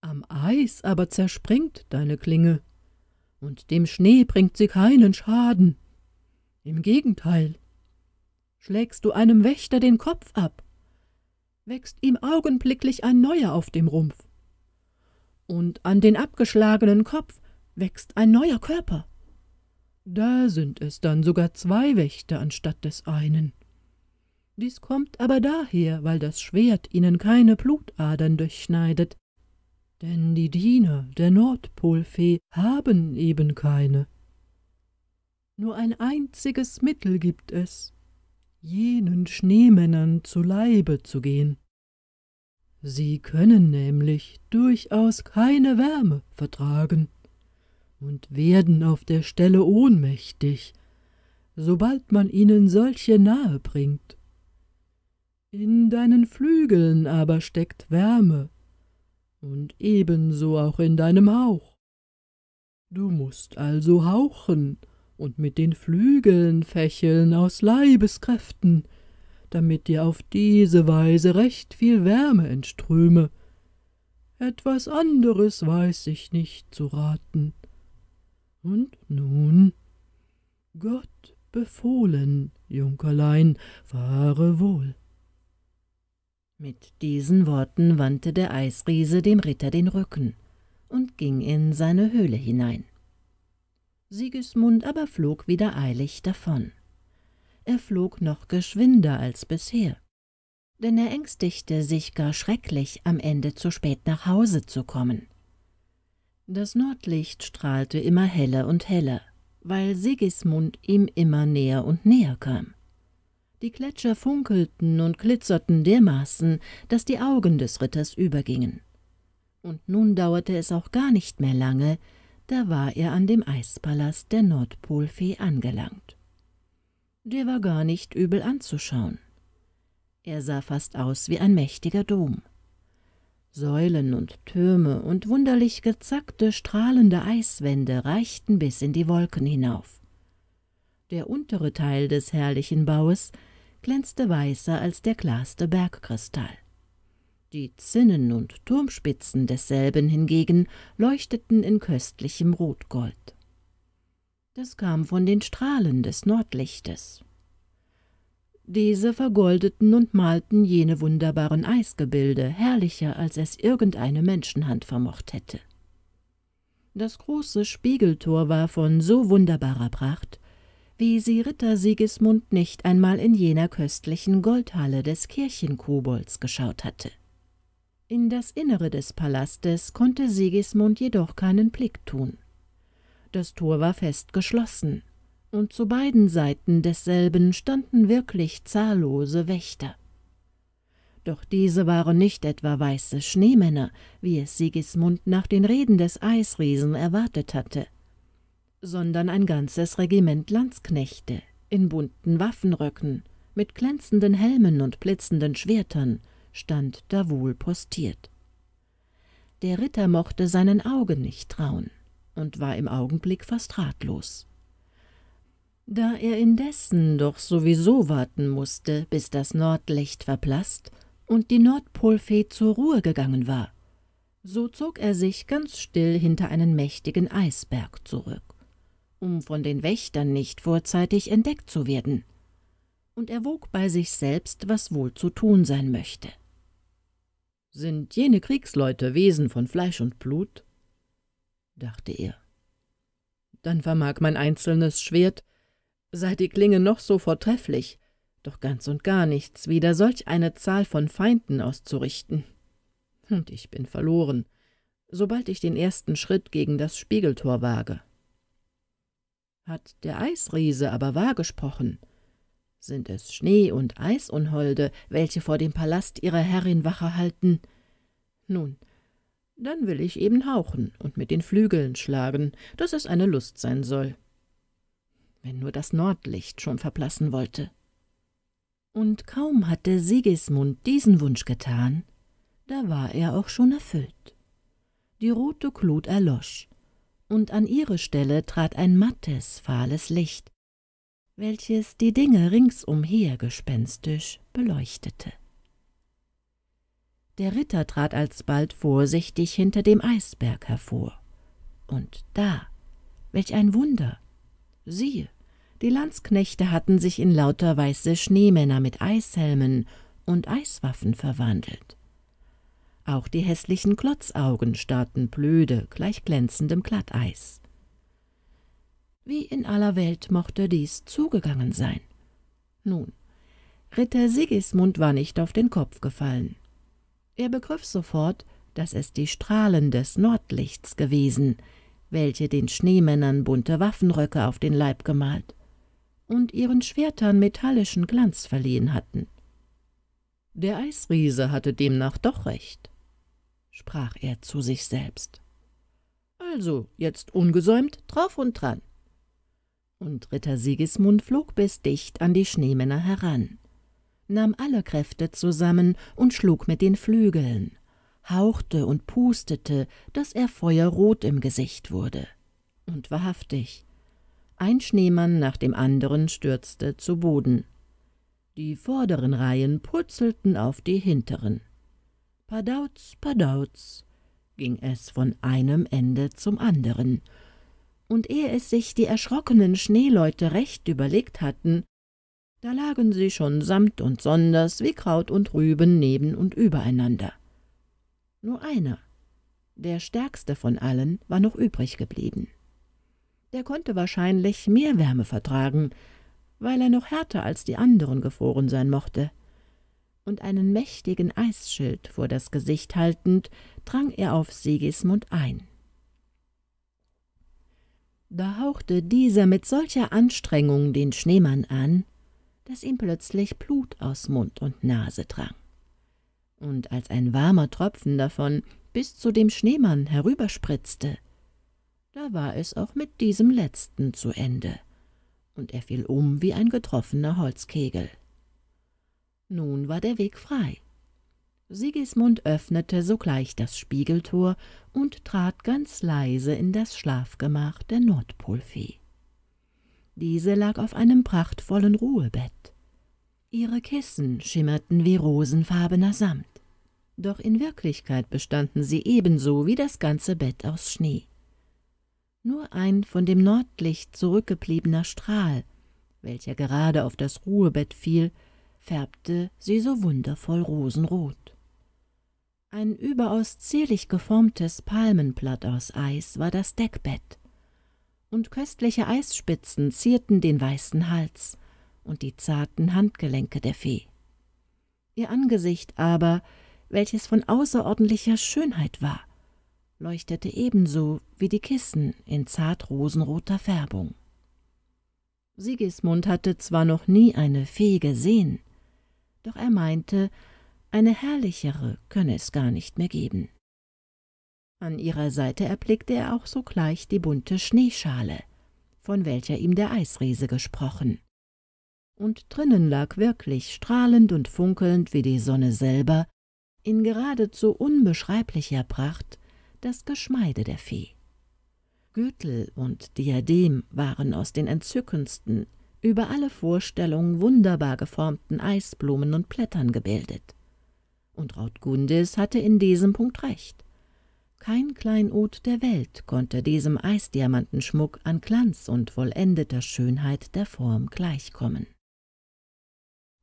Am Eis aber zerspringt deine Klinge, und dem Schnee bringt sie keinen Schaden. Im Gegenteil, schlägst du einem Wächter den Kopf ab, wächst ihm augenblicklich ein neuer auf dem Rumpf, und an den abgeschlagenen Kopf wächst ein neuer Körper. Da sind es dann sogar zwei Wächter anstatt des einen. Dies kommt aber daher, weil das Schwert ihnen keine Blutadern durchschneidet, denn die Diener der Nordpolfee haben eben keine. Nur ein einziges Mittel gibt es, jenen Schneemännern zu Leibe zu gehen. Sie können nämlich durchaus keine Wärme vertragen und werden auf der Stelle ohnmächtig, sobald man ihnen solche nahe bringt. In deinen Flügeln aber steckt Wärme, und ebenso auch in deinem Hauch. Du mußt also hauchen und mit den Flügeln fächeln aus Leibeskräften, damit dir auf diese Weise recht viel Wärme entströme. Etwas anderes weiß ich nicht zu raten. Und nun? Gott befohlen, Junkerlein, fahre wohl. Mit diesen Worten wandte der Eisriese dem Ritter den Rücken und ging in seine Höhle hinein. Sigismund aber flog wieder eilig davon. Er flog noch geschwinder als bisher, denn er ängstigte sich gar schrecklich, am Ende zu spät nach Hause zu kommen. Das Nordlicht strahlte immer heller und heller, weil Sigismund ihm immer näher und näher kam. Die Gletscher funkelten und glitzerten dermaßen, dass die Augen des Ritters übergingen. Und nun dauerte es auch gar nicht mehr lange, da war er an dem Eispalast der Nordpolfee angelangt. Der war gar nicht übel anzuschauen. Er sah fast aus wie ein mächtiger Dom. Säulen und Türme und wunderlich gezackte, strahlende Eiswände reichten bis in die Wolken hinauf. Der untere Teil des herrlichen Baues glänzte weißer als der klarste Bergkristall. Die Zinnen und Turmspitzen desselben hingegen leuchteten in köstlichem Rotgold. Das kam von den Strahlen des Nordlichtes. Diese vergoldeten und malten jene wunderbaren Eisgebilde, herrlicher, als es irgendeine Menschenhand vermocht hätte. Das große Spiegeltor war von so wunderbarer Pracht, wie sie Ritter Sigismund nicht einmal in jener köstlichen Goldhalle des Kirchenkobolds geschaut hatte. In das Innere des Palastes konnte Sigismund jedoch keinen Blick tun. Das Tor war fest geschlossen, und zu beiden Seiten desselben standen wirklich zahllose Wächter. Doch diese waren nicht etwa weiße Schneemänner, wie es Sigismund nach den Reden des Eisriesen erwartet hatte, sondern ein ganzes Regiment Landsknechte in bunten Waffenröcken, mit glänzenden Helmen und blitzenden Schwertern, stand da wohl postiert. Der Ritter mochte seinen Augen nicht trauen und war im Augenblick fast ratlos. Da er indessen doch sowieso warten musste, bis das Nordlicht verblasst und die Nordpolfee zur Ruhe gegangen war, so zog er sich ganz still hinter einen mächtigen Eisberg zurück, um von den Wächtern nicht vorzeitig entdeckt zu werden, und erwog bei sich selbst, was wohl zu tun sein möchte. Sind jene Kriegsleute Wesen von Fleisch und Blut? dachte er. Dann vermag mein einzelnes Schwert sei die Klinge noch so vortrefflich, doch ganz und gar nichts wider solch eine Zahl von Feinden auszurichten. Und ich bin verloren, sobald ich den ersten Schritt gegen das Spiegeltor wage. Hat der Eisriese aber wahr gesprochen? Sind es Schnee und Eisunholde, welche vor dem Palast ihrer Herrin Wache halten? Nun, dann will ich eben hauchen und mit den Flügeln schlagen, dass es eine Lust sein soll wenn nur das Nordlicht schon verblassen wollte. Und kaum hatte Sigismund diesen Wunsch getan, da war er auch schon erfüllt. Die rote Glut erlosch, und an ihre Stelle trat ein mattes, fahles Licht, welches die Dinge ringsumher gespenstisch beleuchtete. Der Ritter trat alsbald vorsichtig hinter dem Eisberg hervor. Und da, welch ein Wunder! Siehe, die Landsknechte hatten sich in lauter weiße Schneemänner mit Eishelmen und Eiswaffen verwandelt. Auch die hässlichen Klotzaugen starrten blöde, gleich glänzendem Glatteis. Wie in aller Welt mochte dies zugegangen sein? Nun, Ritter Sigismund war nicht auf den Kopf gefallen. Er begriff sofort, dass es die Strahlen des Nordlichts gewesen, welche den Schneemännern bunte Waffenröcke auf den Leib gemalt und ihren Schwertern metallischen Glanz verliehen hatten. Der Eisriese hatte demnach doch recht, sprach er zu sich selbst. Also, jetzt ungesäumt, drauf und dran. Und Ritter Sigismund flog bis dicht an die Schneemänner heran, nahm alle Kräfte zusammen und schlug mit den Flügeln, hauchte und pustete, daß er feuerrot im Gesicht wurde. Und wahrhaftig, ein Schneemann nach dem anderen stürzte zu Boden. Die vorderen Reihen purzelten auf die hinteren. Padauz, padauz, ging es von einem Ende zum anderen. Und ehe es sich die erschrockenen Schneeleute recht überlegt hatten, da lagen sie schon samt und sonders wie Kraut und Rüben neben und übereinander. Nur einer, der stärkste von allen, war noch übrig geblieben. Er konnte wahrscheinlich mehr Wärme vertragen, weil er noch härter als die anderen gefroren sein mochte. Und einen mächtigen Eisschild vor das Gesicht haltend, drang er auf Sigismund ein. Da hauchte dieser mit solcher Anstrengung den Schneemann an, dass ihm plötzlich Blut aus Mund und Nase drang. Und als ein warmer Tropfen davon bis zu dem Schneemann herüberspritzte, da war es auch mit diesem letzten zu Ende, und er fiel um wie ein getroffener Holzkegel. Nun war der Weg frei. Sigismund öffnete sogleich das Spiegeltor und trat ganz leise in das Schlafgemach der Nordpolfee. Diese lag auf einem prachtvollen Ruhebett. Ihre Kissen schimmerten wie rosenfarbener Samt, doch in Wirklichkeit bestanden sie ebenso wie das ganze Bett aus Schnee nur ein von dem Nordlicht zurückgebliebener Strahl, welcher gerade auf das Ruhebett fiel, färbte sie so wundervoll rosenrot. Ein überaus zierlich geformtes Palmenblatt aus Eis war das Deckbett, und köstliche Eisspitzen zierten den weißen Hals und die zarten Handgelenke der Fee. Ihr Angesicht aber, welches von außerordentlicher Schönheit war, leuchtete ebenso wie die Kissen in zart rosenroter Färbung. Sigismund hatte zwar noch nie eine Fee gesehen, doch er meinte, eine herrlichere könne es gar nicht mehr geben. An ihrer Seite erblickte er auch sogleich die bunte Schneeschale, von welcher ihm der Eisriese gesprochen. Und drinnen lag wirklich strahlend und funkelnd wie die Sonne selber, in geradezu unbeschreiblicher Pracht, das Geschmeide der Fee. Gürtel und Diadem waren aus den entzückendsten, über alle Vorstellung wunderbar geformten Eisblumen und Blättern gebildet. Und Rautgundis hatte in diesem Punkt recht. Kein Kleinod der Welt konnte diesem Eisdiamantenschmuck an Glanz und vollendeter Schönheit der Form gleichkommen.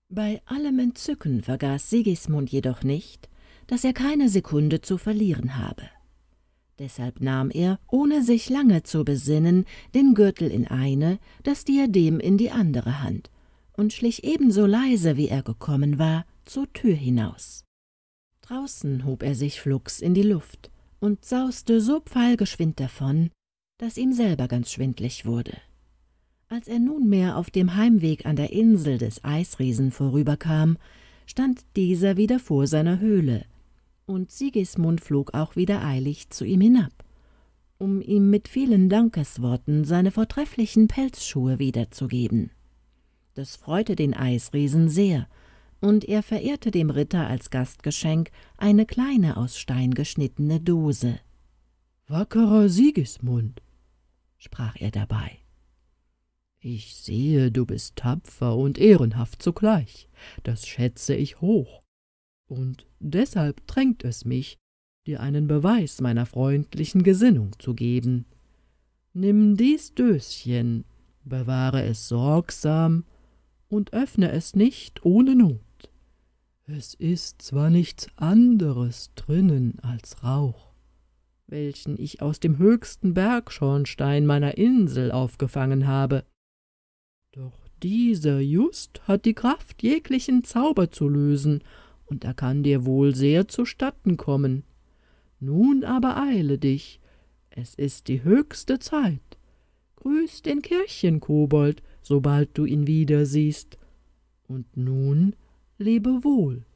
Bei allem Entzücken vergaß Sigismund jedoch nicht, dass er keine Sekunde zu verlieren habe. Deshalb nahm er, ohne sich lange zu besinnen, den Gürtel in eine, das Diadem in die andere Hand und schlich ebenso leise, wie er gekommen war, zur Tür hinaus. Draußen hob er sich flugs in die Luft und sauste so pfeilgeschwind davon, dass ihm selber ganz schwindlig wurde. Als er nunmehr auf dem Heimweg an der Insel des Eisriesen vorüberkam, stand dieser wieder vor seiner Höhle und Sigismund flog auch wieder eilig zu ihm hinab, um ihm mit vielen Dankesworten seine vortrefflichen Pelzschuhe wiederzugeben. Das freute den Eisriesen sehr, und er verehrte dem Ritter als Gastgeschenk eine kleine aus Stein geschnittene Dose. »Wackerer Sigismund«, sprach er dabei. »Ich sehe, du bist tapfer und ehrenhaft zugleich. Das schätze ich hoch und deshalb drängt es mich, dir einen Beweis meiner freundlichen Gesinnung zu geben. Nimm dies Döschen, bewahre es sorgsam und öffne es nicht ohne Not. Es ist zwar nichts anderes drinnen als Rauch, welchen ich aus dem höchsten Bergschornstein meiner Insel aufgefangen habe, doch dieser just hat die Kraft, jeglichen Zauber zu lösen und er kann dir wohl sehr zustatten kommen. Nun aber eile dich, es ist die höchste Zeit. Grüß den Kirchenkobold, sobald du ihn wieder siehst. Und nun lebe wohl.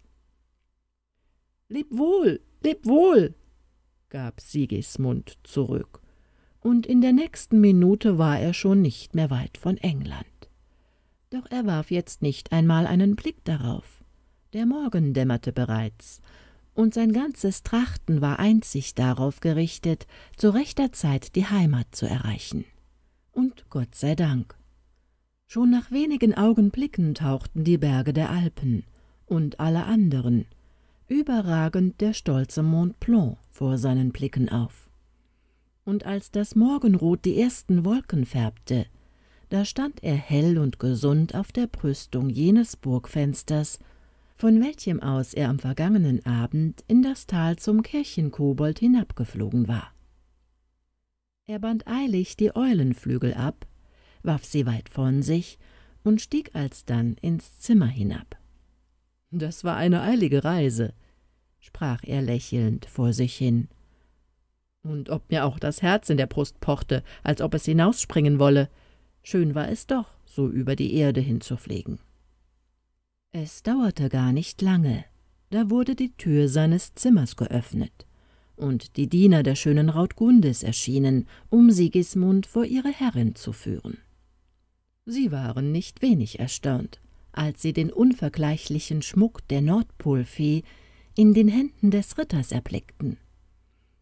Leb wohl, leb wohl, gab Sigismund zurück, und in der nächsten Minute war er schon nicht mehr weit von England. Doch er warf jetzt nicht einmal einen Blick darauf. Der Morgen dämmerte bereits, und sein ganzes Trachten war einzig darauf gerichtet, zu rechter Zeit die Heimat zu erreichen. Und Gott sei Dank. Schon nach wenigen Augenblicken tauchten die Berge der Alpen und alle anderen, überragend der stolze Mont Blanc, vor seinen Blicken auf. Und als das Morgenrot die ersten Wolken färbte, da stand er hell und gesund auf der Brüstung jenes Burgfensters von welchem aus er am vergangenen Abend in das Tal zum Kirchenkobold hinabgeflogen war. Er band eilig die Eulenflügel ab, warf sie weit von sich und stieg alsdann ins Zimmer hinab. »Das war eine eilige Reise«, sprach er lächelnd vor sich hin. »Und ob mir auch das Herz in der Brust pochte, als ob es hinausspringen wolle, schön war es doch, so über die Erde hinzufliegen.« es dauerte gar nicht lange, da wurde die Tür seines Zimmers geöffnet, und die Diener der schönen Rautgundis erschienen, um Sigismund vor ihre Herrin zu führen. Sie waren nicht wenig erstaunt, als sie den unvergleichlichen Schmuck der Nordpolfee in den Händen des Ritters erblickten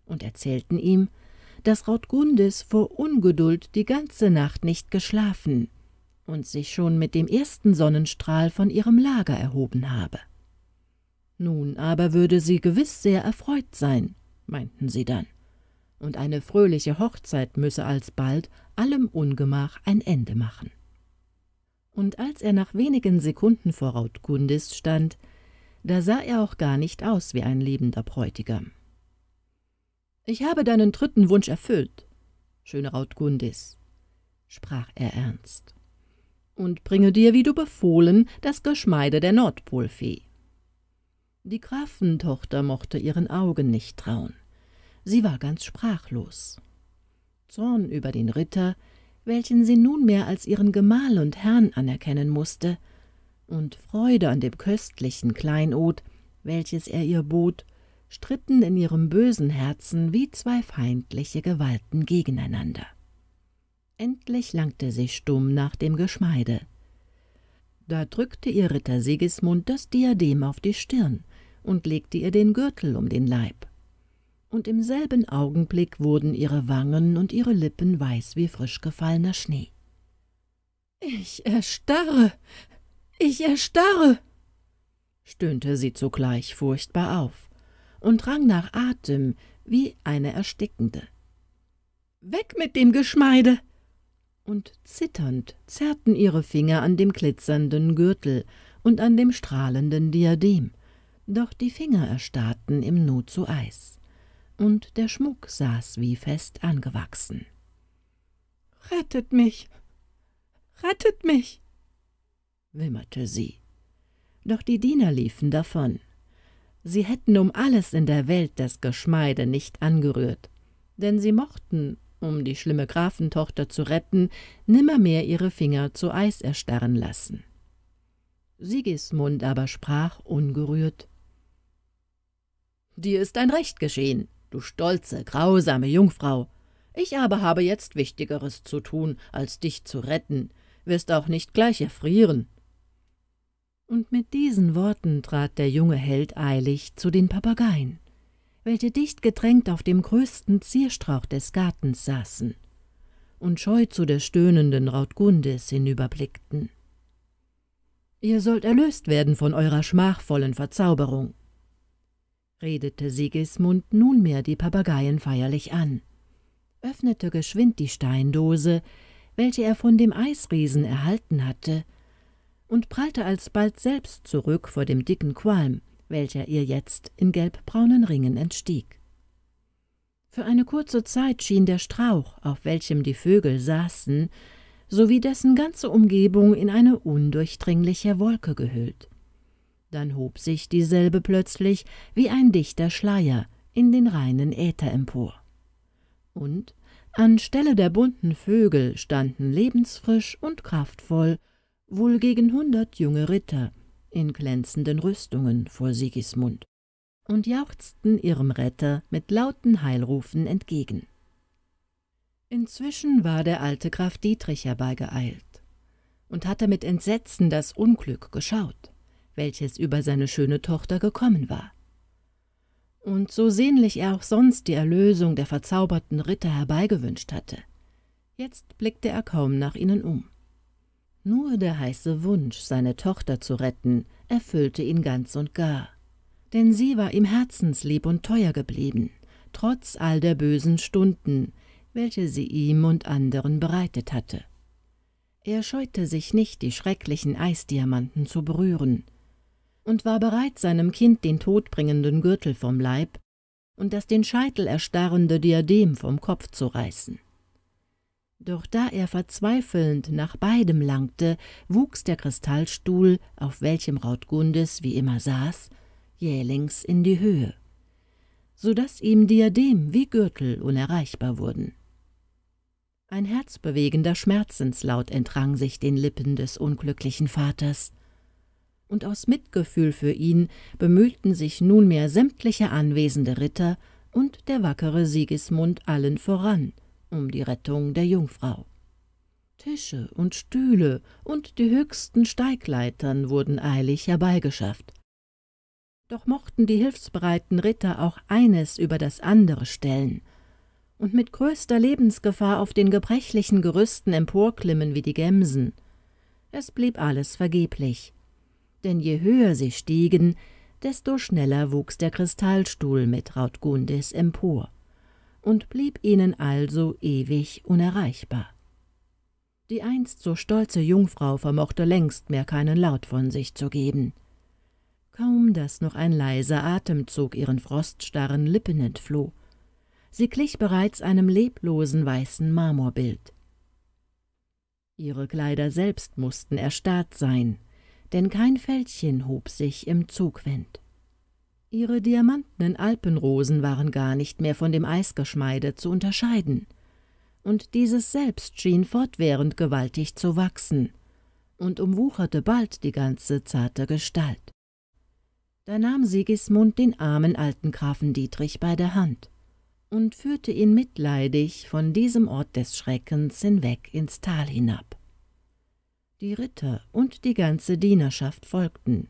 und erzählten ihm, dass Rautgundis vor Ungeduld die ganze Nacht nicht geschlafen und sich schon mit dem ersten Sonnenstrahl von ihrem Lager erhoben habe. Nun aber würde sie gewiss sehr erfreut sein, meinten sie dann, und eine fröhliche Hochzeit müsse alsbald allem Ungemach ein Ende machen. Und als er nach wenigen Sekunden vor Rautgundis stand, da sah er auch gar nicht aus wie ein lebender Bräutigam. »Ich habe deinen dritten Wunsch erfüllt, schöne Rautgundis«, sprach er ernst und bringe dir, wie du befohlen, das Geschmeide der Nordpolfee. Die Grafentochter mochte ihren Augen nicht trauen. Sie war ganz sprachlos. Zorn über den Ritter, welchen sie nunmehr als ihren Gemahl und Herrn anerkennen mußte, und Freude an dem köstlichen Kleinod, welches er ihr bot, stritten in ihrem bösen Herzen wie zwei feindliche Gewalten gegeneinander. Endlich langte sie stumm nach dem Geschmeide. Da drückte ihr Ritter Sigismund das Diadem auf die Stirn und legte ihr den Gürtel um den Leib. Und im selben Augenblick wurden ihre Wangen und ihre Lippen weiß wie frisch gefallener Schnee. »Ich erstarre! Ich erstarre!« stöhnte sie zugleich furchtbar auf und rang nach Atem wie eine Erstickende. »Weg mit dem Geschmeide! und zitternd zerrten ihre Finger an dem glitzernden Gürtel und an dem strahlenden Diadem, doch die Finger erstarrten im Nu zu Eis, und der Schmuck saß wie fest angewachsen. »Rettet mich! Rettet mich!« wimmerte sie. Doch die Diener liefen davon. Sie hätten um alles in der Welt das Geschmeide nicht angerührt, denn sie mochten um die schlimme Grafentochter zu retten, nimmermehr ihre Finger zu Eis erstarren lassen. Sigismund aber sprach ungerührt Dir ist ein Recht geschehen, du stolze, grausame Jungfrau. Ich aber habe jetzt Wichtigeres zu tun, als dich zu retten, wirst auch nicht gleich erfrieren. Und mit diesen Worten trat der junge Held eilig zu den Papageien welche dicht gedrängt auf dem größten Zierstrauch des Gartens saßen und scheu zu der stöhnenden Rautgundis hinüberblickten. Ihr sollt erlöst werden von eurer schmachvollen Verzauberung, redete Sigismund nunmehr die Papageien feierlich an, öffnete geschwind die Steindose, welche er von dem Eisriesen erhalten hatte, und prallte alsbald selbst zurück vor dem dicken Qualm, welcher ihr jetzt in gelbbraunen Ringen entstieg. Für eine kurze Zeit schien der Strauch, auf welchem die Vögel saßen, sowie dessen ganze Umgebung in eine undurchdringliche Wolke gehüllt. Dann hob sich dieselbe plötzlich wie ein dichter Schleier in den reinen Äther empor. Und anstelle der bunten Vögel standen lebensfrisch und kraftvoll wohl gegen hundert junge Ritter, in glänzenden Rüstungen vor Sigismund und jauchzten ihrem Retter mit lauten Heilrufen entgegen. Inzwischen war der alte Graf Dietrich herbeigeeilt und hatte mit Entsetzen das Unglück geschaut, welches über seine schöne Tochter gekommen war. Und so sehnlich er auch sonst die Erlösung der verzauberten Ritter herbeigewünscht hatte, jetzt blickte er kaum nach ihnen um. Nur der heiße Wunsch, seine Tochter zu retten, erfüllte ihn ganz und gar. Denn sie war ihm herzenslieb und teuer geblieben, trotz all der bösen Stunden, welche sie ihm und anderen bereitet hatte. Er scheute sich nicht, die schrecklichen Eisdiamanten zu berühren, und war bereit, seinem Kind den todbringenden Gürtel vom Leib und das den Scheitel erstarrende Diadem vom Kopf zu reißen. Doch da er verzweifelnd nach beidem langte, wuchs der Kristallstuhl, auf welchem Raudgundes wie immer saß, jählings in die Höhe, so daß ihm Diadem wie Gürtel unerreichbar wurden. Ein herzbewegender Schmerzenslaut entrang sich den Lippen des unglücklichen Vaters, und aus Mitgefühl für ihn bemühten sich nunmehr sämtliche anwesende Ritter und der wackere Sigismund allen voran – um die Rettung der Jungfrau. Tische und Stühle und die höchsten Steigleitern wurden eilig herbeigeschafft. Doch mochten die hilfsbereiten Ritter auch eines über das andere stellen und mit größter Lebensgefahr auf den gebrechlichen Gerüsten emporklimmen wie die Gemsen. Es blieb alles vergeblich, denn je höher sie stiegen, desto schneller wuchs der Kristallstuhl mit Rautgundis empor und blieb ihnen also ewig unerreichbar. Die einst so stolze Jungfrau vermochte längst mehr keinen Laut von sich zu geben. Kaum daß noch ein leiser Atemzug ihren froststarren Lippen entfloh, sie glich bereits einem leblosen weißen Marmorbild. Ihre Kleider selbst mußten erstarrt sein, denn kein Fältchen hob sich im Zugwind. Ihre diamantnen Alpenrosen waren gar nicht mehr von dem Eisgeschmeide zu unterscheiden. Und dieses selbst schien fortwährend gewaltig zu wachsen und umwucherte bald die ganze zarte Gestalt. Da nahm Sigismund den armen alten Grafen Dietrich bei der Hand und führte ihn mitleidig von diesem Ort des Schreckens hinweg ins Tal hinab. Die Ritter und die ganze Dienerschaft folgten,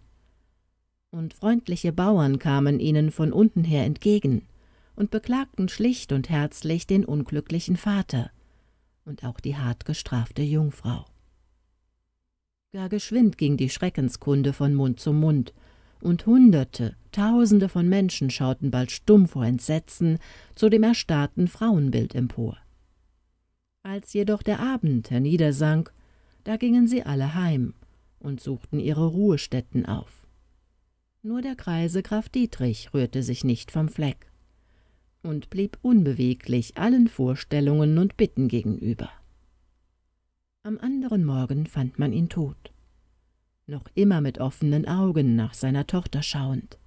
und freundliche Bauern kamen ihnen von unten her entgegen und beklagten schlicht und herzlich den unglücklichen Vater und auch die hart gestrafte Jungfrau. Gar geschwind ging die Schreckenskunde von Mund zu Mund, und Hunderte, Tausende von Menschen schauten bald stumm vor Entsetzen zu dem erstarrten Frauenbild empor. Als jedoch der Abend herniedersank, da gingen sie alle heim und suchten ihre Ruhestätten auf. Nur der Kreise Graf Dietrich rührte sich nicht vom Fleck und blieb unbeweglich allen Vorstellungen und Bitten gegenüber. Am anderen Morgen fand man ihn tot, noch immer mit offenen Augen nach seiner Tochter schauend.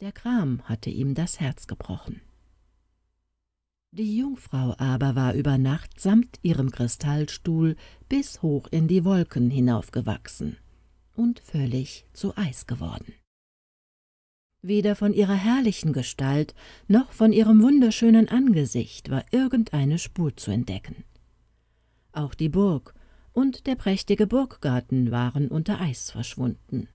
Der Kram hatte ihm das Herz gebrochen. Die Jungfrau aber war über Nacht samt ihrem Kristallstuhl bis hoch in die Wolken hinaufgewachsen und völlig zu Eis geworden. Weder von ihrer herrlichen Gestalt noch von ihrem wunderschönen Angesicht war irgendeine Spur zu entdecken. Auch die Burg und der prächtige Burggarten waren unter Eis verschwunden.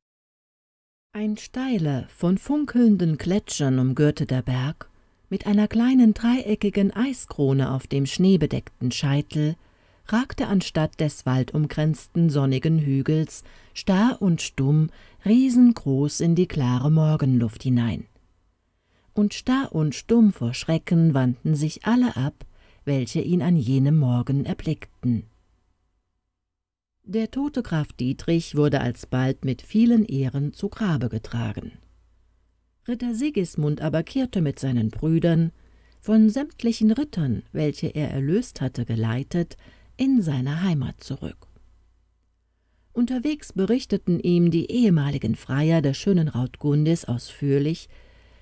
Ein steiler, von funkelnden Gletschern umgürteter Berg, mit einer kleinen dreieckigen Eiskrone auf dem schneebedeckten Scheitel, ragte anstatt des waldumgrenzten sonnigen Hügels starr und stumm riesengroß in die klare Morgenluft hinein. Und starr und stumm vor Schrecken wandten sich alle ab, welche ihn an jenem Morgen erblickten. Der tote Graf Dietrich wurde alsbald mit vielen Ehren zu Grabe getragen. Ritter Sigismund aber kehrte mit seinen Brüdern, von sämtlichen Rittern, welche er erlöst hatte, geleitet, in seine Heimat zurück. Unterwegs berichteten ihm die ehemaligen Freier der schönen Rautgundis ausführlich,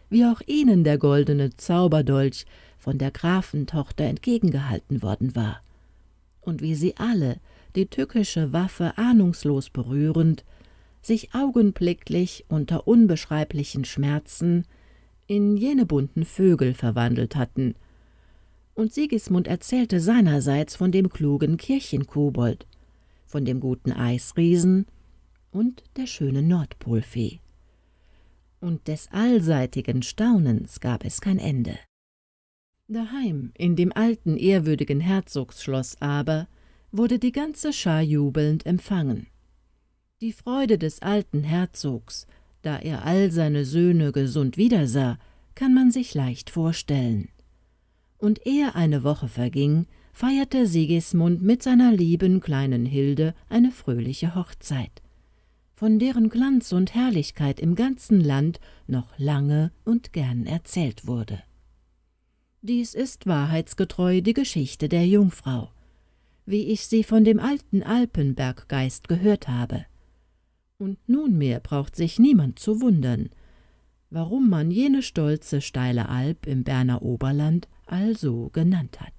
wie auch ihnen der goldene Zauberdolch von der Grafentochter entgegengehalten worden war, und wie sie alle, die tückische Waffe ahnungslos berührend, sich augenblicklich unter unbeschreiblichen Schmerzen in jene bunten Vögel verwandelt hatten. Und Sigismund erzählte seinerseits von dem klugen Kirchenkobold, von dem guten Eisriesen und der schönen Nordpolfee. Und des allseitigen Staunens gab es kein Ende. Daheim, in dem alten, ehrwürdigen Herzogsschloss aber, wurde die ganze Schar jubelnd empfangen. Die Freude des alten Herzogs, da er all seine Söhne gesund wiedersah, kann man sich leicht vorstellen. Und ehe eine Woche verging, feierte Sigismund mit seiner lieben kleinen Hilde eine fröhliche Hochzeit, von deren Glanz und Herrlichkeit im ganzen Land noch lange und gern erzählt wurde. Dies ist wahrheitsgetreu die Geschichte der Jungfrau, wie ich sie von dem alten Alpenberggeist gehört habe. Und nunmehr braucht sich niemand zu wundern, warum man jene stolze steile Alp im Berner Oberland also genannt hat.